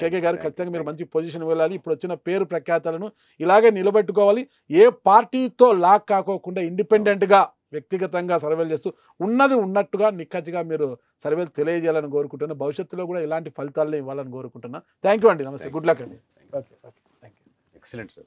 కేకే గారు ఖచ్చితంగా మీరు మంచి పొజిషన్ వెళ్ళాలి ఇప్పుడు వచ్చిన పేరు ప్రఖ్యాతలను ఇలాగే నిలబెట్టుకోవాలి ఏ పార్టీతో లాక్ కాకోకుండా ఇండిపెండెంట్గా వ్యక్తిగతంగా సర్వేలు చేస్తూ ఉన్నది ఉన్నట్టుగా నిక్కచ్చిగా మీరు సర్వేలు తెలియజేయాలని కోరుకుంటున్నా భవిష్యత్తులో కూడా ఇలాంటి ఫలితాలను ఇవ్వాలని కోరుకుంటున్నా థ్యాంక్ యూ అండి నమస్తే గుడ్ లక్ అండి okay okay thank you excellent sir